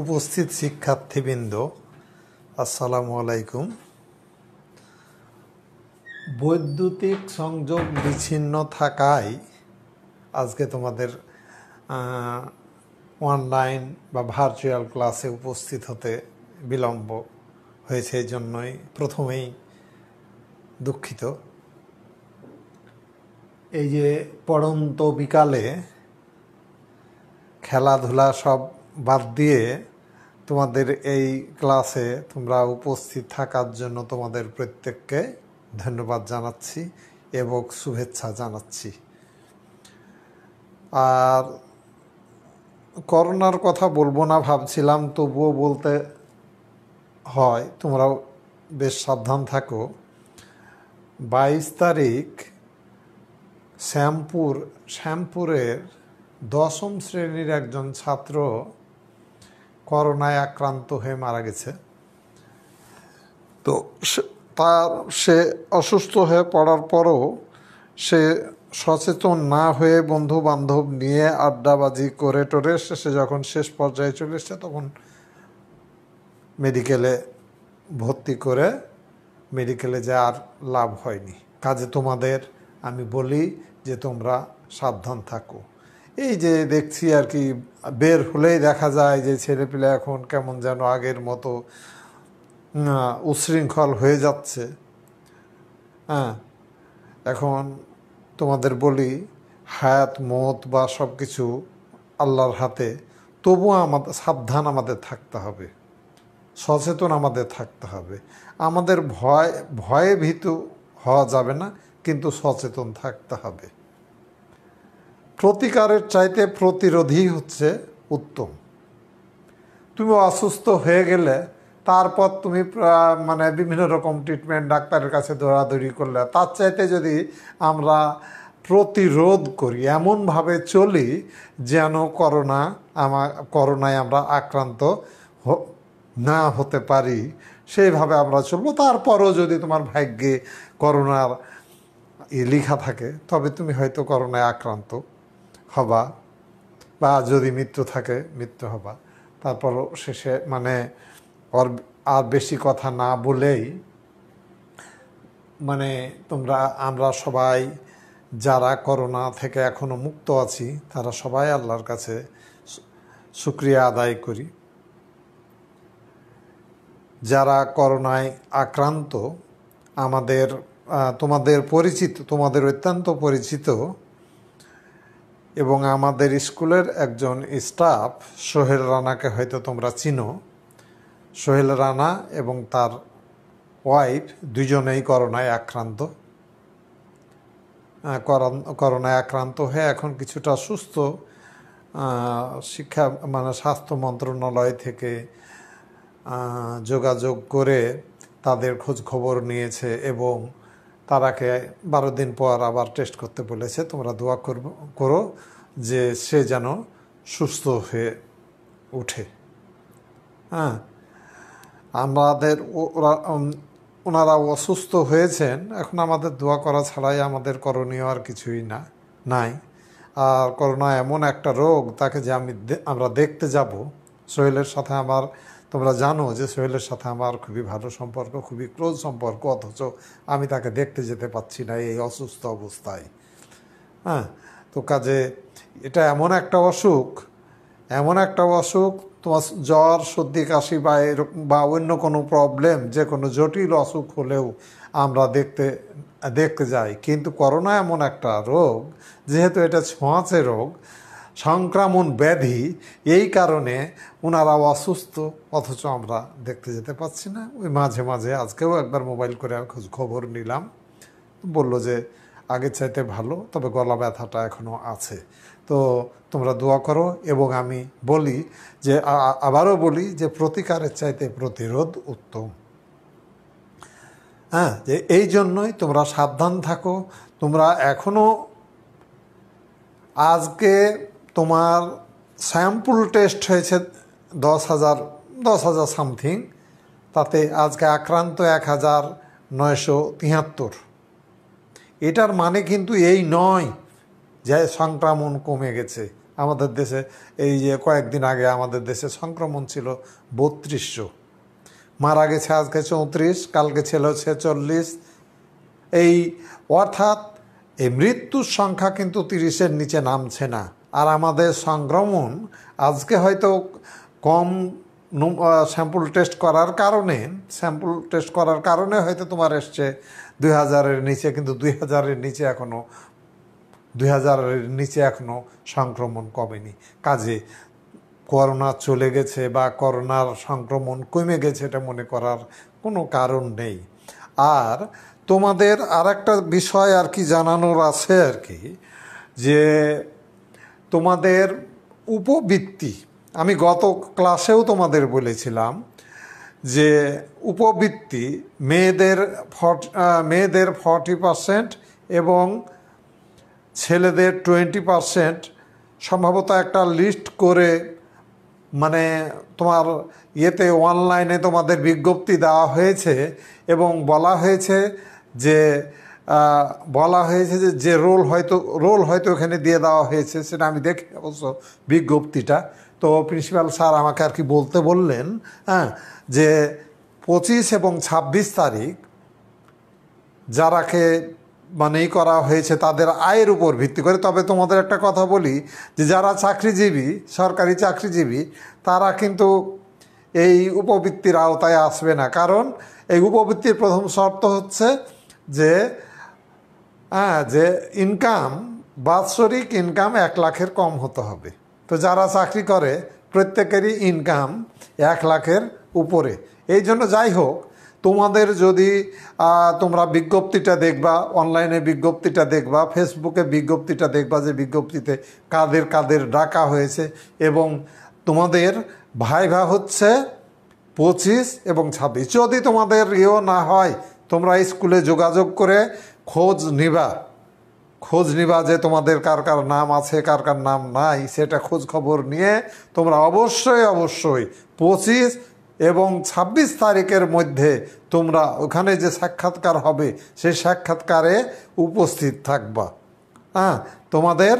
উপস্থিত শিক্ষার্থীবৃন্দ আসসালামু আলাইকুম বৈদ্যুতিক সংযোগ বিচ্ছিন্ন থাকায় আজকে তোমাদের অনলাইন বা ভার্চুয়াল ক্লাসে উপস্থিত হতে বিলম্ব হয়েছে এই জন্যই প্রথমেই দুঃখিত এই যে পড়ন্ত বিকালে খেলাধুলা সব বাদ দিয়ে তোমাদের এই ক্লাসে তোমরা উপস্থিত থাকার জন্য তোমাদের প্রত্যেককে ধন্যবাদ জানাচ্ছি এবং শুভেচ্ছা জানাচ্ছি আর করোনার কথা বলবো না ভাবছিলাম তবুও বলতে হয় তোমরাও বেশ সাবধান থাকো বাইশ তারিখ শ্যামপুর শ্যামপুরের দশম শ্রেণীর একজন ছাত্র করোনায় আক্রান্ত হয়ে মারা গেছে তো তার সে অসুস্থ হয়ে পড়ার পরও সে সচেতন না হয়ে বন্ধু বান্ধব নিয়ে আড্ডাবাজি করে টোরে সে যখন শেষ পর্যায়ে চলে এসছে তখন মেডিকেলে ভর্তি করে মেডিকেলে যাওয়ার লাভ হয়নি কাজে তোমাদের আমি বলি যে তোমরা সাবধান থাকো এই যে দেখছি আর কি বের হলেই দেখা যায় যে ছেলেপিলে এখন কেমন যেন আগের মতো উশৃঙ্খল হয়ে যাচ্ছে হ্যাঁ এখন তোমাদের বলি হায়াত মত বা সব কিছু আল্লাহর হাতে তবুও আমাদের সাবধান আমাদের থাকতে হবে সচেতন আমাদের থাকতে হবে আমাদের ভয় ভয়ে ভীত হওয়া যাবে না কিন্তু সচেতন থাকতে হবে প্রতিকারের চাইতে প্রতিরোধই হচ্ছে উত্তম তুমি অসুস্থ হয়ে গেলে তারপর তুমি মানে বিভিন্ন রকম ট্রিটমেন্ট ডাক্তারের কাছে দৌড়াদৌড়ি করলে তার চাইতে যদি আমরা প্রতিরোধ করি এমনভাবে চলি যেন করোনা আমার করোনায় আমরা আক্রান্ত না হতে পারি সেইভাবে আমরা চলবো তারপরও যদি তোমার ভাগ্যে করোনার লেখা থাকে তবে তুমি হয়তো করোনায় আক্রান্ত হবা বা যদি মৃত্যু থাকে মৃত্যু হবা তারপর শেষে মানে আর আর বেশি কথা না বলেই মানে তোমরা আমরা সবাই যারা করোনা থেকে এখনও মুক্ত আছি তারা সবাই আল্লাহর কাছে সুক্রিয়া আদায় করি যারা করোনায় আক্রান্ত আমাদের তোমাদের পরিচিত তোমাদের অত্যন্ত পরিচিত এবং আমাদের স্কুলের একজন স্টাফ সোহেল রানাকে হয়তো তোমরা চিনো সোহেল রানা এবং তার ওয়াইফ দুজনেই করোনায় আক্রান্ত করোনায় আক্রান্ত হয়ে এখন কিছুটা সুস্থ শিক্ষা মানে স্বাস্থ্য মন্ত্রণালয় থেকে যোগাযোগ করে তাদের খোঁজ খবর নিয়েছে এবং তারাকে বারো দিন পর আবার টেস্ট করতে বলেছে তোমরা দোয়া করব করো যে সে যেন সুস্থ হয়ে ওঠে হ্যাঁ আমাদের ওরা ওনারা অসুস্থ হয়েছেন এখন আমাদের দোয়া করা ছাড়াই আমাদের করণীয় আর কিছুই না নাই আর করোনা এমন একটা রোগ তাকে যে আমি আমরা দেখতে যাব সোহেলের সাথে আমার তোমরা জানো যে সোহেলের সাথে আমার খুবই ভালো সম্পর্ক খুবই ক্লোজ সম্পর্ক অথচ আমি তাকে দেখতে যেতে পাচ্ছি না এই অসুস্থ অবস্থায় হ্যাঁ তো কাজে এটা এমন একটা অসুখ এমন একটা অসুখ তোমার জ্বর সর্দি কাশি বা এরকম বা অন্য কোনো প্রবলেম যে কোনো জটিল অসুখ হলেও আমরা দেখতে দেখতে যাই কিন্তু করোনা এমন একটা রোগ যেহেতু এটা ছোঁয়াচে রোগ সংক্রামণ ব্যাধি এই কারণে ওনারা অসুস্থ অথচ আমরা দেখতে যেতে পাচ্ছি না ওই মাঝে মাঝে আজকেও একবার মোবাইল করে খোঁজ খবর নিলাম বলল যে আগের চাইতে ভালো তবে গলা ব্যথাটা এখনও আছে তো তোমরা দোয়া করো এবং আমি বলি যে আবারও বলি যে প্রতিকারের চাইতে প্রতিরোধ উত্তম হ্যাঁ যে এই জন্যই তোমরা সাবধান থাকো তোমরা এখনও আজকে তোমার স্যাম্পল টেস্ট হয়েছে দশ হাজার দশ হাজার সামথিং তাতে আজকে আক্রান্ত এক হাজার নয়শো তিয়াত্তর এটার মানে কিন্তু এই নয় যে সংক্রমণ কমে গেছে আমাদের দেশে এই যে কয়েকদিন আগে আমাদের দেশে সংক্রমণ ছিল বত্রিশশো মারা গেছে আজকে চৌত্রিশ কালকে ছিল ছেচল্লিশ এই অর্থাৎ এই মৃত্যুর সংখ্যা কিন্তু তিরিশের নিচে নামছে না আর আমাদের সংক্রমণ আজকে হয়তো কম স্যাম্পল টেস্ট করার কারণে স্যাম্পল টেস্ট করার কারণে হয়তো তোমার এসছে দুই হাজারের নিচে কিন্তু দুই হাজারের নিচে এখনও দুই হাজারের নিচে এখনও সংক্রমণ কমেনি কাজে করোনা চলে গেছে বা করোনার সংক্রমণ কমে গেছে এটা মনে করার কোনো কারণ নেই আর তোমাদের আর একটা বিষয় আর কি জানানোর আছে আর কি যে তোমাদের উপবৃত্তি আমি গত ক্লাসেও তোমাদের বলেছিলাম যে উপবৃত্তি মেয়েদের ফর্ট মেয়েদের ফর্টি পারসেন্ট এবং ছেলেদের টোয়েন্টি পারসেন্ট সম্ভবত একটা লিস্ট করে মানে তোমার ইয়েতে অনলাইনে তোমাদের বিজ্ঞপ্তি দেওয়া হয়েছে এবং বলা হয়েছে যে বলা হয়েছে যে যে রোল হয়তো রোল হয়তো ওখানে দিয়ে দেওয়া হয়েছে সেটা আমি দেখি অবশ্য বিজ্ঞপ্তিটা তো প্রিন্সিপাল স্যার আমাকে আর কি বলতে বললেন হ্যাঁ যে পঁচিশ এবং ২৬ তারিখ যারাকে মানেই করা হয়েছে তাদের আয়ের উপর ভিত্তি করে তবে তোমাদের একটা কথা বলি যে যারা চাকরিজীবী সরকারি চাকরিজীবী তারা কিন্তু এই উপবৃত্তির আওতায় আসবে না কারণ এই উপবৃত্তির প্রথম শর্ত হচ্ছে যে হ্যাঁ যে ইনকাম বাৎসরিক ইনকাম এক লাখের কম হতে হবে তো যারা চাকরি করে প্রত্যেকেরই ইনকাম এক লাখের উপরে এই জন্য যাই হোক তোমাদের যদি তোমরা বিজ্ঞপ্তিটা দেখবা অনলাইনে বিজ্ঞপ্তিটা দেখবা ফেসবুকে বিজ্ঞপ্তিটা দেখবা যে বিজ্ঞপ্তিতে কাদের কাদের ডাকা হয়েছে এবং তোমাদের ভাইভা হচ্ছে পঁচিশ এবং ছাব্বিশ যদি তোমাদের ইয়েও না হয় তোমরা স্কুলে যোগাযোগ করে খোঁজ নিবা খোঁজ নিবা যে তোমাদের কার কার নাম আছে কার কার নাম নাই সেটা খোঁজ খবর নিয়ে তোমরা অবশ্যই অবশ্যই পঁচিশ এবং ২৬ তারিখের মধ্যে তোমরা ওখানে যে সাক্ষাৎকার হবে সেই সাক্ষাৎকারে উপস্থিত থাকবা হ্যাঁ তোমাদের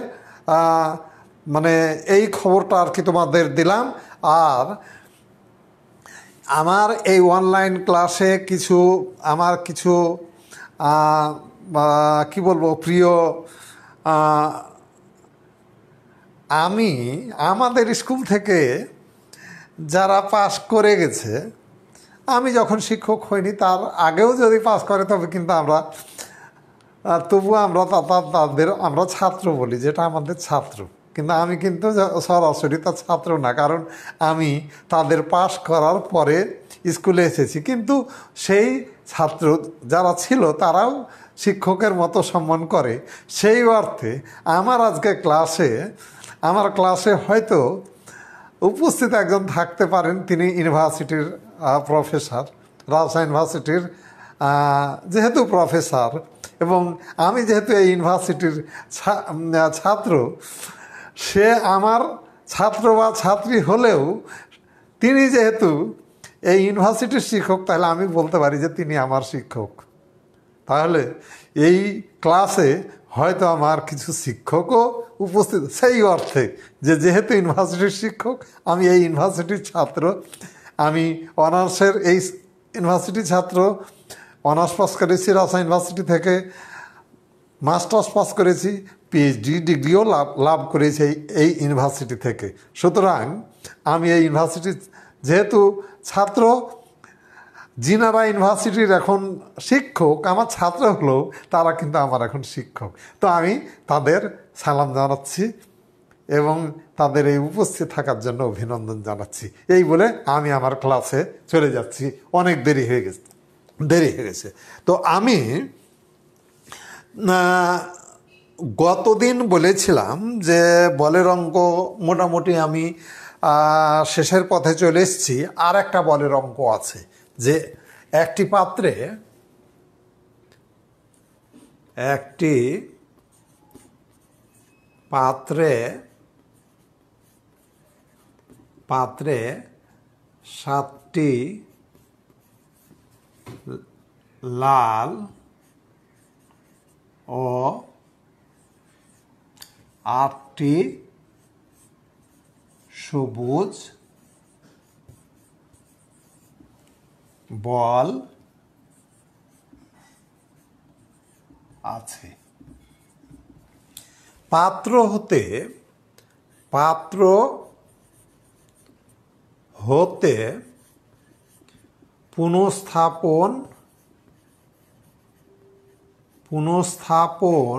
মানে এই খবরটা আর কি তোমাদের দিলাম আর আমার এই অনলাইন ক্লাসে কিছু আমার কিছু বা কি বলবো প্রিয় আমি আমাদের স্কুল থেকে যারা পাস করে গেছে আমি যখন শিক্ষক হইনি তার আগেও যদি পাস করে তবে কিন্তু আমরা তবু আমরা তাদের আমরা ছাত্র বলি যেটা আমাদের ছাত্র কিন্তু আমি কিন্তু সরাসরি তার ছাত্র না কারণ আমি তাদের পাশ করার পরে স্কুলে এসেছি কিন্তু সেই ছাত্র যারা ছিল তারাও শিক্ষকের মতো সম্মান করে সেই অর্থে আমার আজকে ক্লাসে আমার ক্লাসে হয়তো উপস্থিত একজন থাকতে পারেন তিনি ইউনিভার্সিটির প্রফেসর রাজশাহী ইউনিভার্সিটির যেহেতু প্রফেসর এবং আমি যেহেতু এই ইউনিভার্সিটির ছাত্র সে আমার ছাত্র বা ছাত্রী হলেও তিনি যেহেতু এই ইউনিভার্সিটির শিক্ষক তাহলে আমি বলতে পারি যে তিনি আমার শিক্ষক তাহলে এই ক্লাসে হয়তো আমার কিছু শিক্ষকও উপস্থিত সেই অর্থে যে যেহেতু ইউনিভার্সিটির শিক্ষক আমি এই ইউনিভার্সিটির ছাত্র আমি অনার্সের এই ইউনিভার্সিটি ছাত্র অনার্স পাস করেছি রাজশাহী ইউনিভার্সিটি থেকে মাস্টার্স পাস করেছি পিএইচডি ডিগ্রিও লাভ লাভ করেছি এই ইউনিভার্সিটি থেকে সুতরাং আমি এই ইউনিভার্সিটি যেহেতু ছাত্র জিনারা ইউনিভার্সিটির এখন শিক্ষক আমার ছাত্র হলেও তারা কিন্তু আমার এখন শিক্ষক তো আমি তাদের সালাম জানাচ্ছি এবং তাদের এই উপস্থিত থাকার জন্য অভিনন্দন জানাচ্ছি এই বলে আমি আমার ক্লাসে চলে যাচ্ছি অনেক দেরি হয়ে গেছে দেরি হয়ে গেছে তো আমি গতদিন বলেছিলাম যে বলের অঙ্ক মোটামুটি আমি শেষের পথে চলে এসেছি আর একটা বলের অঙ্ক আছে যে একটি পাত্রে একটি পাত্রে পাত্রে সাতটি লাল ও আটটি সবুজ বল আছে পাত্র হতে পাত্র হতে পুনঃস্থাপন পুনঃস্থাপন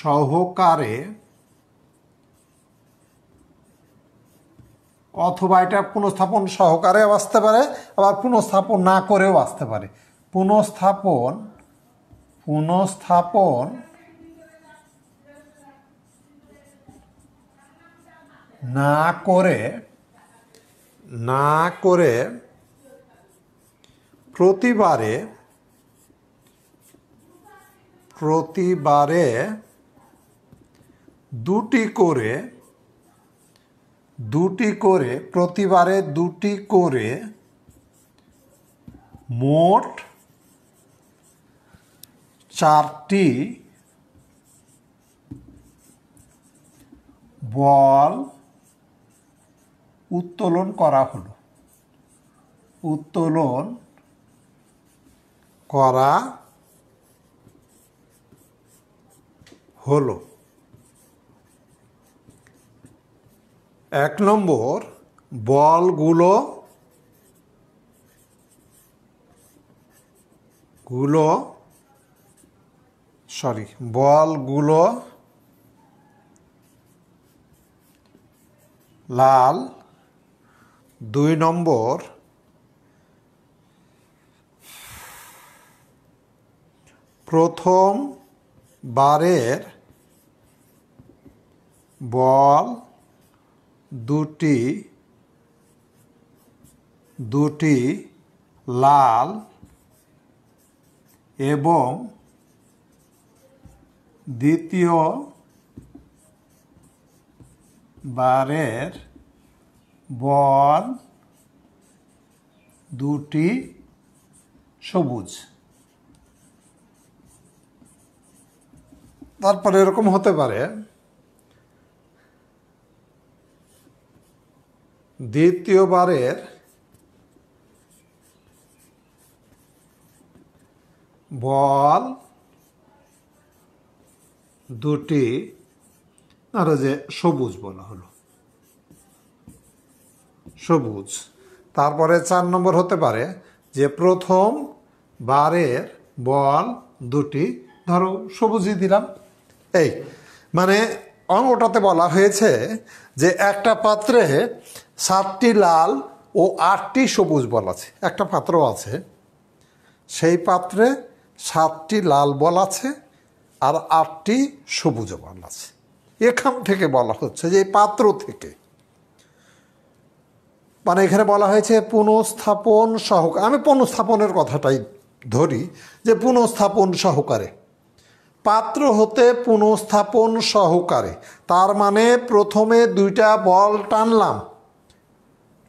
সহকারে অথবা এটা পুনঃস্থাপন সহকারেও আসতে পারে আবার পুনঃস্থাপন না করেও আসতে পারে পুনঃস্থাপন পুনঃস্থাপন না করে না করে প্রতিবারে প্রতিবারে দুটি করে দুটি করে প্রতিবারে দুটি করে মোট চারটি বল উত্তোলন করা হলো উত্তোলন করা হলো এক নম্বর বলগুলো গুলো সরি বলগুলো লাল দুই নম্বর প্রথম বারের বল দুটি দুটি লাল এবং দ্বিতীয় বারের বল দুটি সবুজ তারপরে এরকম হতে পারে দ্বিতীয়বারের বল দুটি আর যে সবুজ বলা হলো সবুজ তারপরে চার নম্বর হতে পারে যে প্রথম বারের বল দুটি ধরো সবুজই দিলাম এই মানে অঙ্গটাতে বলা হয়েছে যে একটা পাত্রে সাতটি লাল ও আটটি সবুজ বল আছে একটা পাত্র আছে সেই পাত্রে সাতটি লাল বল আছে আর আটটি সবুজ বল আছে এখান থেকে বলা হচ্ছে যে এই পাত্র থেকে মানে এখানে বলা হয়েছে পুনঃস্থাপন সহকারে আমি পুনঃস্থাপনের কথাটাই ধরি যে পুনঃস্থাপন সহকারে পাত্র হতে পুনঃস্থাপন সহকারে তার মানে প্রথমে দুইটা বল টানলাম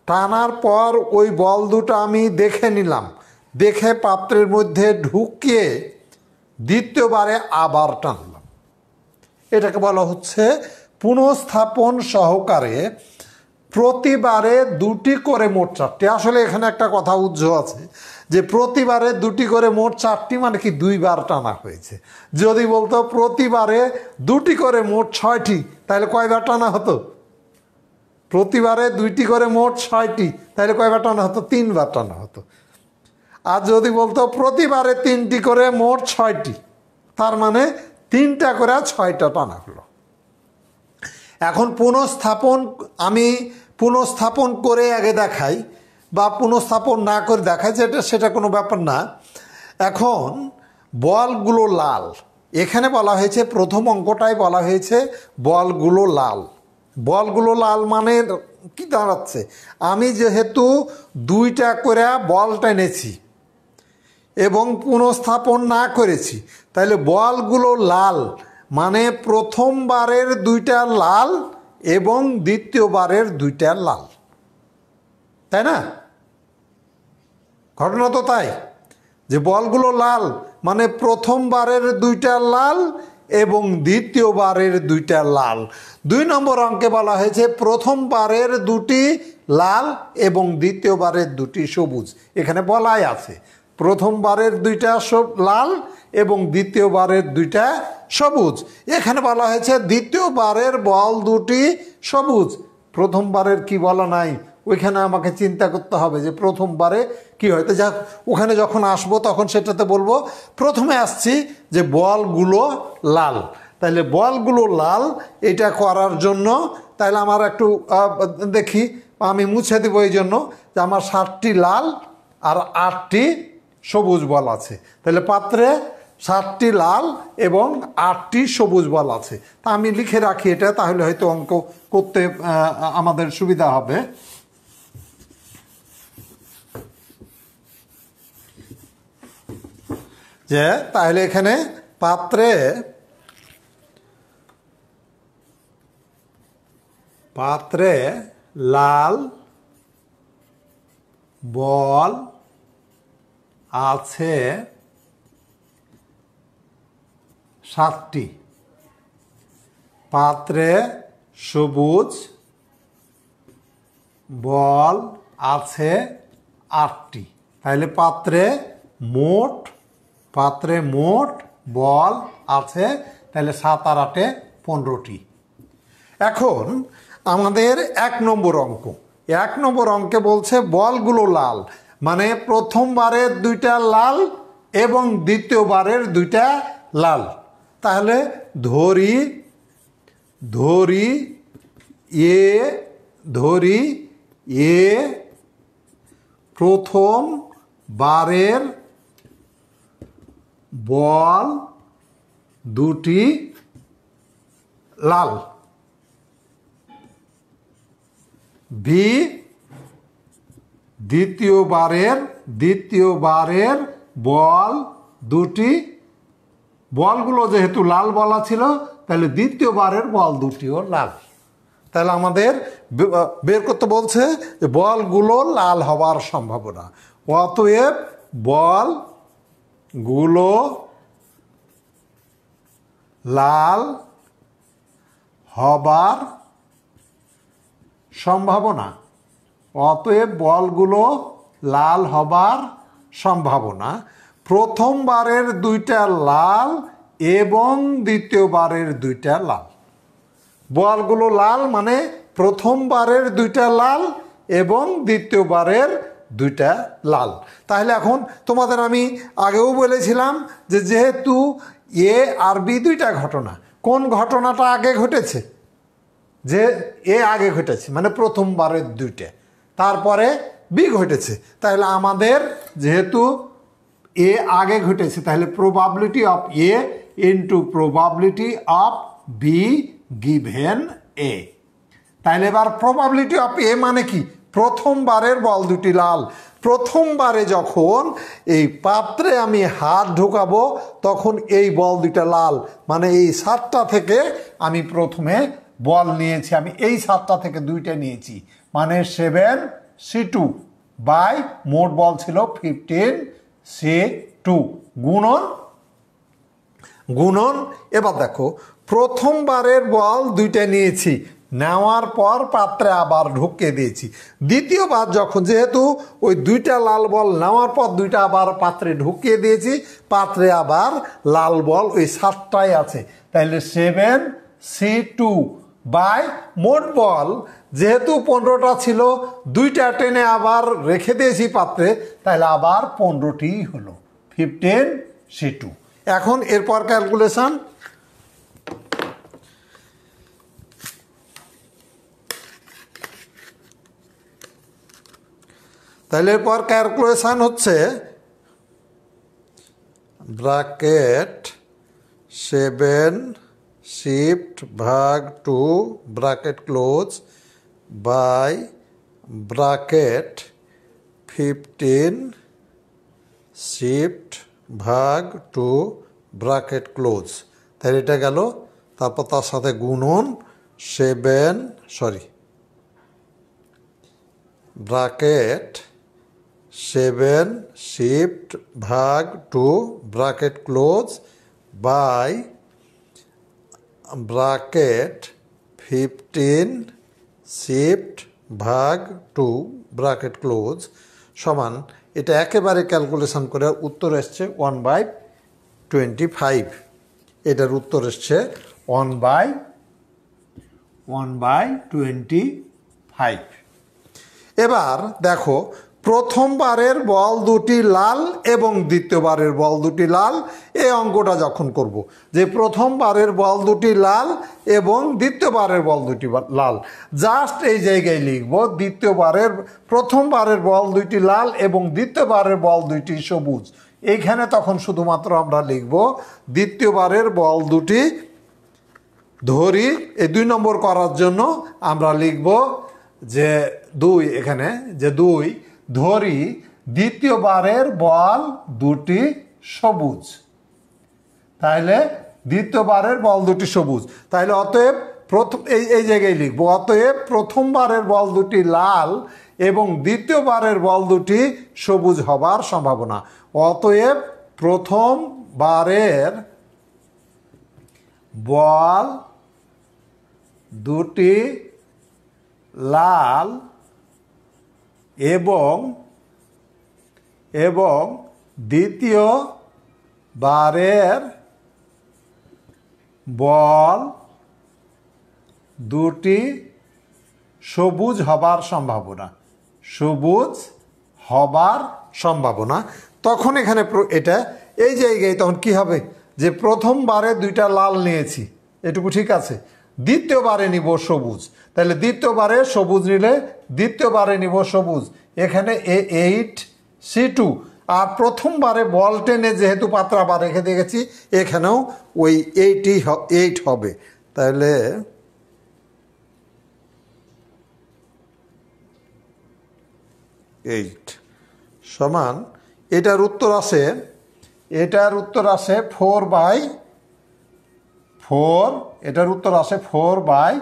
টানার পর ওই বল দুটো আমি দেখে নিলাম দেখে পাত্রের মধ্যে ঢুকিয়ে দ্বিতীয়বারে আবার টানলাম এটাকে বলা হচ্ছে পুনঃস্থাপন সহকারে প্রতিবারে দুটি করে মোট চারটি আসলে এখানে একটা কথা উজ্জ আছে যে প্রতিবারে দুটি করে মোট চারটি মানে কি দুইবার টানা হয়েছে যদি বলতো প্রতিবারে দুটি করে মোট ছয়টি তাহলে কয়বার টানা হতো প্রতিবারে দুইটি করে মোট ছয়টি তাহলে কয়বার টানা হতো তিনবার টানা হতো আর যদি বলতো প্রতিবারে তিনটি করে মোট ছয়টি তার মানে তিনটা করে ছয়টা টানা হলো এখন পুনঃস্থাপন আমি পুনঃস্থাপন করে আগে দেখাই বা পুনঃস্থাপন না করে দেখাই যেটা সেটা কোনো ব্যাপার না এখন বলগুলো লাল এখানে বলা হয়েছে প্রথম অঙ্কটায় বলা হয়েছে বলগুলো লাল বলগুলো লাল মানে কি দাঁড়াচ্ছে আমি যেহেতু দুইটা করে বল টেনেছি এবং পুনঃস্থাপন না করেছি তাহলে বলগুলো লাল মানে প্রথমবারের দুইটা লাল এবং দ্বিতীয়বারের দুইটা লাল তাই না ঘটনা তো তাই যে বলগুলো লাল মানে প্রথমবারের দুইটা লাল এবং দ্বিতীয়বারের দুইটা লাল দুই নম্বর অঙ্কে বলা হয়েছে প্রথমবারের দুটি লাল এবং দ্বিতীয়বারের দুটি সবুজ এখানে বলাই আছে প্রথমবারের দুইটা সব লাল এবং দ্বিতীয়বারের দুইটা সবুজ এখানে বলা হয়েছে দ্বিতীয়বারের বল দুটি সবুজ প্রথমবারের কি বলা নাই ওইখানে আমাকে চিন্তা করতে হবে যে প্রথমবারে কি হয় তো যাক ওখানে যখন আসবো তখন সেটাতে বলবো প্রথমে আসছি যে বলগুলো লাল তাহলে বলগুলো লাল এটা করার জন্য তাহলে আমার একটু দেখি আমি মুছে দেবো এই জন্য যে আমার সাতটি লাল আর আটটি সবুজ বল আছে তাহলে পাত্রে সাতটি লাল এবং আটটি সবুজ বল আছে তা আমি লিখে রাখি এটা তাহলে হয়তো অঙ্ক করতে আমাদের সুবিধা হবে যে তাহলে এখানে পাত্রে পাত্রে লাল বল আছে সাতটি পাত্রে সবুজ বল আছে আটটি তাহলে পাত্রে মোট পাত্রে মোট বল আছে তাহলে সাত আর আটে পনেরোটি এখন আমাদের এক নম্বর অঙ্ক এক নম্বর অঙ্কে বলছে বলগুলো লাল মানে প্রথমবারের দুইটা লাল এবং দ্বিতীয়বারের দুইটা লাল তাহলে ধরি ধরি এ ধরি এ প্রথম বারের বল দুটি লাল বি দ্বিতীয়বারের দ্বিতীয়বারের বল দুটি বলগুলো যেহেতু লাল বলা ছিল তাহলে দ্বিতীয়বারের বল দুটিও লাল তাহলে আমাদের বের করতে বলছে যে বলগুলো লাল হওয়ার সম্ভাবনা অতএব বল গুলো লাল হবার সম্ভাবনা অতএব বলগুলো লাল হবার সম্ভাবনা প্রথমবারের দুইটা লাল এবং দ্বিতীয়বারের দুইটা লাল বলগুলো লাল মানে প্রথমবারের দুইটা লাল এবং দ্বিতীয়বারের দুইটা লাল তাহলে এখন তোমাদের আমি আগেও বলেছিলাম যে যেহেতু এ আর বি দুইটা ঘটনা কোন ঘটনাটা আগে ঘটেছে যে এ আগে ঘটেছে মানে প্রথমবারের দুইটা তারপরে বি ঘটেছে তাহলে আমাদের যেহেতু এ আগে ঘটেছে তাহলে probability of A into probability of B given A তাহলে এবার প্রবাবিলিটি অফ এ মানে কি প্রথমবারের বল দুটি লাল প্রথমবারে যখন এই পাত্রে আমি হাত ঢোকাবো তখন এই বল দুটা লাল মানে এই সাতটা থেকে আমি প্রথমে বল নিয়েছি আমি এই সাতটা থেকে দুইটা নিয়েছি মানে সেভেন সি টু বাই মোট বল ছিল ফিফটিন সি টু গুণন গুণন এবার দেখো প্রথমবারের বল দুইটা নিয়েছি নেওয়ার পর পাত্রে আবার ঢুকিয়ে দিয়েছি দ্বিতীয়বার যখন যেহেতু ওই দুইটা লাল বল নেওয়ার পর দুইটা আবার পাত্রে ঢুকিয়ে দিয়েছি পাত্রে আবার লাল বল ওই সাতটাই আছে তাহলে সেভেন সি টু বাই মোট বল যেহেতু পনেরোটা ছিল দুইটা টেনে আবার রেখে দিয়েছি পাত্রে তাহলে আবার পনেরোটিই হলো ফিফটিন সি টু এখন এরপর ক্যালকুলেশান তাহলে এরপর ক্যালকুলেশান হচ্ছে ব্রাকেট সেভেন শিফট ভাগ two bracket close by bracket fifteen shift ভাগ টু ব্রাকেট ক্লোজ তাহলে এটা গেল তারপর তার সাথে গুণন seven sorry bracket seven shift ভাগ two bracket close by bracket fifteen shift ভাগ টু ব্রাকেট ক্লোজ সমান এটা একেবারে ক্যালকুলেশন করে উত্তর এসছে ওয়ান বাই টোয়েন্টি ফাইভ এটার উত্তর এসছে one by one by twenty five এবার দেখো প্রথমবারের বল দুটি লাল এবং দ্বিতীয়বারের বল দুটি লাল এই অঙ্কটা যখন করব। যে প্রথমবারের বল দুটি লাল এবং দ্বিতীয়বারের বল দুটি লাল জাস্ট এই জায়গায় লিখব দ্বিতীয়বারের প্রথমবারের বল দুইটি লাল এবং দ্বিতীয়বারের বল দুইটি সবুজ এইখানে তখন শুধুমাত্র আমরা লিখব দ্বিতীয়বারের বল দুটি ধরি এই দুই নম্বর করার জন্য আমরা লিখব যে দুই এখানে যে দুই ধরি দ্বিতীয়বারের বল দুটি সবুজ তাহলে দ্বিতীয়বারের বল দুটি সবুজ তাহলে অতএব প্রথম এই এই জায়গায় লিখবো অতএব প্রথমবারের বল দুটি লাল এবং দ্বিতীয়বারের বল দুটি সবুজ হবার সম্ভাবনা অতএব প্রথমবারের বল দুটি লাল এবং এবং দ্বিতীয় বারের বল দুটি সবুজ হবার সম্ভাবনা সবুজ হবার সম্ভাবনা তখন এখানে এটা এই জায়গায় তখন কি হবে যে প্রথমবারে দুইটা লাল নিয়েছি এটুকু ঠিক আছে দ্বিতীয়বারে নিব সবুজ তাহলে দ্বিতীয়বারে সবুজ নিলে দ্বিতীয়বারে নিব সবুজ এখানে এ এইট সি টু আর প্রথমবারে বল টেনে যেহেতু পাত্রা বা রেখে দেখেছি এখানেও ওই এইটই এইট হবে তাহলে এইট সমান এটার উত্তর আছে এটার উত্তর আছে ফোর বাই ফোর এটার উত্তর আসে ফোর বাই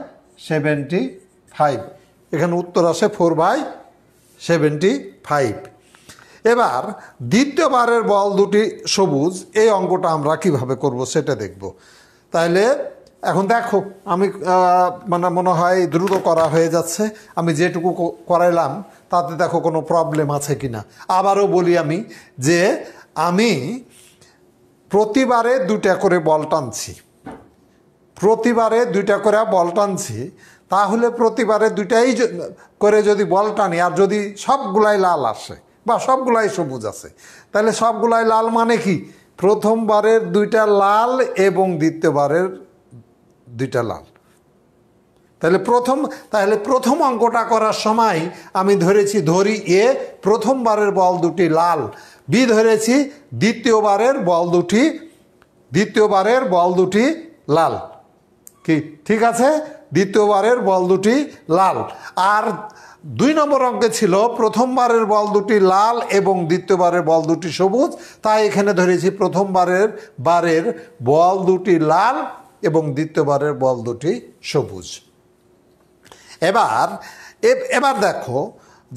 সেভেন্টি ফাইভ এখানে উত্তর আসে ফোর বাই সেভেন্টি ফাইভ এবার দ্বিতীয়বারের বল দুটি সবুজ এই অঙ্কটা আমরা কিভাবে করব সেটা দেখব তাহলে এখন দেখো আমি মানে মনে হয় দ্রুত করা হয়ে যাচ্ছে আমি যেটুকু করাইলাম তাতে দেখো কোনো প্রবলেম আছে কি না আবারও বলি আমি যে আমি প্রতিবারে দুটা করে বল টানছি প্রতিবারে দুইটা করে বল টানছি তাহলে প্রতিবারে দুইটাই করে যদি বল টানি আর যদি সবগুলাই লাল আসে বা সবগুলাই সবুজ আছে তাহলে সবগুলাই লাল মানে কি প্রথমবারের দুইটা লাল এবং দ্বিতীয়বারের দুইটা লাল তাহলে প্রথম তাহলে প্রথম অঙ্কটা করার সময় আমি ধরেছি ধরি এ প্রথমবারের বল দুটি লাল বি ধরেছি দ্বিতীয়বারের বল দুটি দ্বিতীয়বারের বল দুটি লাল কি ঠিক আছে দ্বিতীয়বারের বল দুটি লাল আর দুই নম্বর অঙ্কে ছিল প্রথমবারের বল দুটি লাল এবং দ্বিতীয়বারের বল দুটি সবুজ তাই এখানে ধরেছি প্রথমবারের বারের বল দুটি লাল এবং দ্বিতীয়বারের বল দুটি সবুজ এবার এবার দেখো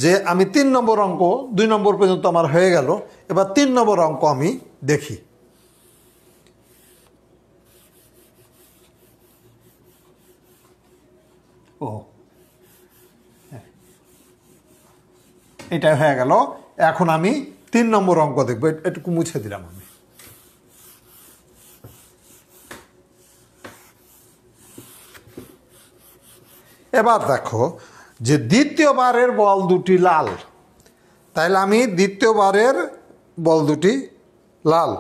যে আমি তিন নম্বর অঙ্ক দুই নম্বর পর্যন্ত আমার হয়ে গেল এবার তিন নম্বর অঙ্ক আমি দেখি ও এটা হয়ে গেল এখন আমি তিন নম্বর অঙ্ক দেখব এটুকু মুছে দিলাম আমি এবার দেখো যে দ্বিতীয়বারের বল দুটি লাল তাইলে আমি দ্বিতীয়বারের বল দুটি লাল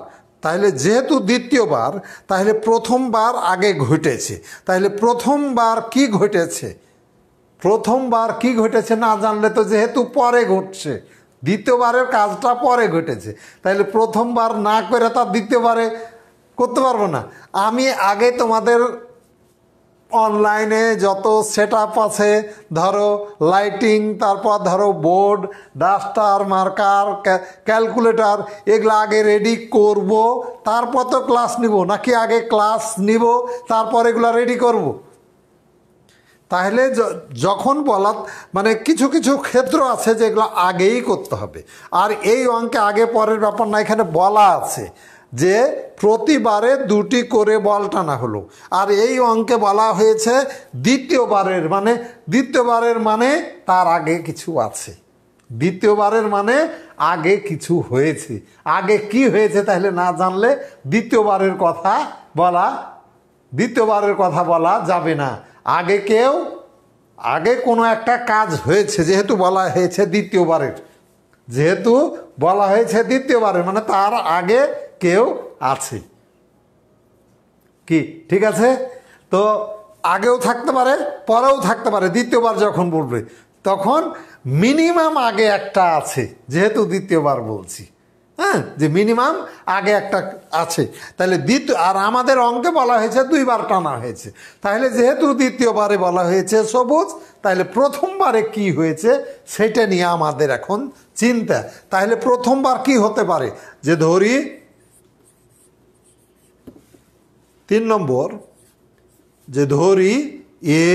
তাহলে যেহেতু দ্বিতীয়বার তাহলে প্রথমবার আগে ঘটেছে তাহলে প্রথমবার কি ঘটেছে প্রথমবার কি ঘটেছে না জানলে তো যেহেতু পরে ঘটছে দ্বিতীয়বারের কাজটা পরে ঘটেছে তাহলে প্রথমবার না করে তার দ্বিতীয়বারে করতে পারবো না আমি আগে তোমাদের অনলাইনে যত সেট আছে ধরো লাইটিং তারপর ধরো বোর্ড ডাস্টার মার্কার ক্যালকুলেটার এগুলো আগে রেডি করব তারপর তো ক্লাস নিব নাকি আগে ক্লাস নিব তারপর এগুলো রেডি করব। তাহলে যখন বলা মানে কিছু কিছু ক্ষেত্র আছে যেগুলো আগেই করতে হবে আর এই অঙ্কে আগে পরের ব্যাপার না এখানে বলা আছে যে প্রতিবারে দুটি করে বল টানা হলো আর এই অঙ্কে বলা হয়েছে দ্বিতীয়বারের মানে দ্বিতীয়বারের মানে তার আগে কিছু আছে দ্বিতীয়বারের মানে আগে কিছু হয়েছে আগে কি হয়েছে তাহলে না জানলে দ্বিতীয়বারের কথা বলা দ্বিতীয়বারের কথা বলা যাবে না আগে কেউ আগে কোনো একটা কাজ হয়েছে যেহেতু বলা হয়েছে দ্বিতীয়বারের যেহেতু বলা হয়েছে দ্বিতীয়বারের মানে তার আগে কেউ আছে কি ঠিক আছে তো আগেও থাকতে পারে পরেও থাকতে পারে দ্বিতীয়বার যখন বলবে তখন মিনিমাম আগে একটা আছে যেহেতু দ্বিতীয়বার বলছি হ্যাঁ যে মিনিমাম আগে একটা আছে তাহলে দ্বিতীয় আর আমাদের অঙ্কে বলা হয়েছে দুইবার টানা হয়েছে তাহলে যেহেতু দ্বিতীয়বারে বলা হয়েছে সবুজ তাহলে প্রথমবারে কি হয়েছে সেটা নিয়ে আমাদের এখন চিন্তা তাহলে প্রথমবার কি হতে পারে যে ধরি তিন নম্বর যে ধরি এ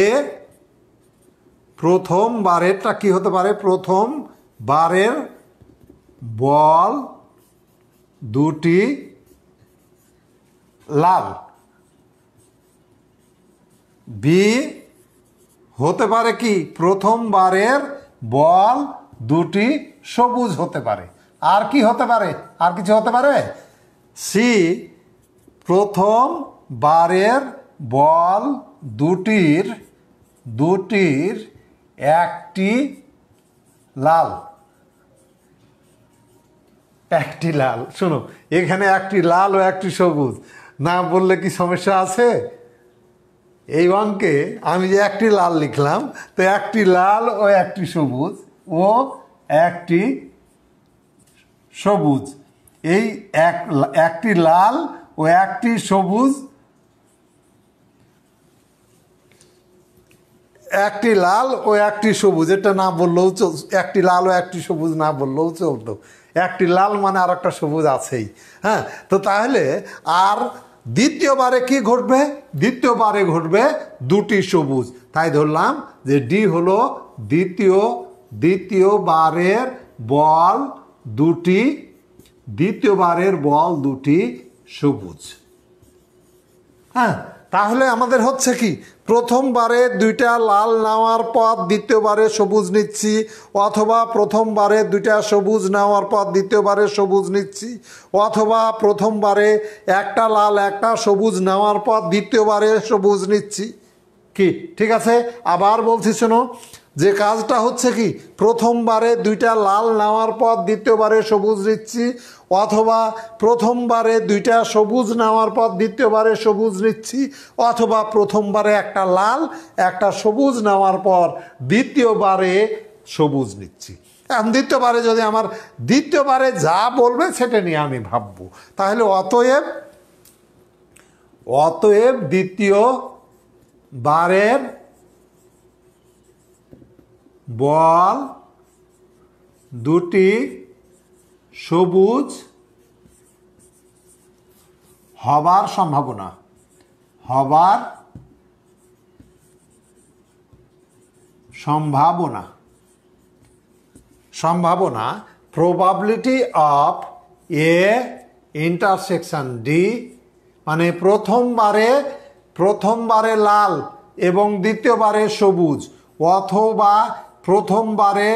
প্রথম বারেরটা কি হতে পারে প্রথম বারের বল দুটি লাল বি হতে পারে কি প্রথম বারের বল দুটি সবুজ হতে পারে আর কি হতে পারে আর কিছু হতে পারে সি প্রথম বারের বল দুটির দুটির একটি লাল একটি লাল শোনো এখানে একটি লাল ও একটি সবুজ না বললে কি সমস্যা আছে এই অঙ্কে আমি যে একটি লাল লিখলাম তো একটি লাল ও একটি সবুজ ও একটি সবুজ এই এক একটি লাল ও একটি সবুজ একটি লাল ও একটি সবুজ এটা না বললেও চল একটি লাল ও একটি সবুজ না বললেও চলতো একটি লাল মানে আর একটা সবুজ আছেই হ্যাঁ তো তাহলে আর দ্বিতীয়বারে কি ঘটবে দ্বিতীয়বারে ঘটবে দুটি সবুজ তাই ধরলাম যে ডি হলো দ্বিতীয় দ্বিতীয়বারের বল দুটি দ্বিতীয়বারের বল দুটি সবুজ হ্যাঁ তাহলে আমাদের হচ্ছে কি প্রথমবারে দুইটা লাল নেওয়ার পর দ্বিতীয়বারে সবুজ নিচ্ছি অথবা প্রথমবারে দুইটা সবুজ নেওয়ার পর দ্বিতীয়বারে সবুজ নিচ্ছি অথবা প্রথমবারে একটা লাল একটা সবুজ নেওয়ার পর দ্বিতীয়বারে সবুজ নিচ্ছি কি ঠিক আছে আবার বলছি শোনো যে কাজটা হচ্ছে কি প্রথমবারে দুইটা লাল নেওয়ার পর দ্বিতীয়বারে সবুজ নিচ্ছি অথবা প্রথমবারে দুইটা সবুজ নেওয়ার পর দ্বিতীয়বারে সবুজ নিচ্ছি অথবা প্রথমবারে একটা লাল একটা সবুজ নেওয়ার পর দ্বিতীয়বারে সবুজ নিচ্ছি এখন দ্বিতীয়বারে যদি আমার দ্বিতীয়বারে যা বলবে সেটা নিয়ে আমি ভাবব তাহলে অতএব অতএব দ্বিতীয় বারের বল দুটি সবুজ হবার সম্ভাবনা হবার সম্ভাবনা সম্ভাবনা probability of A intersection D মানে প্রথমবারে প্রথমবারে লাল এবং দ্বিতীয়বারে সবুজ অথবা প্রথমবারে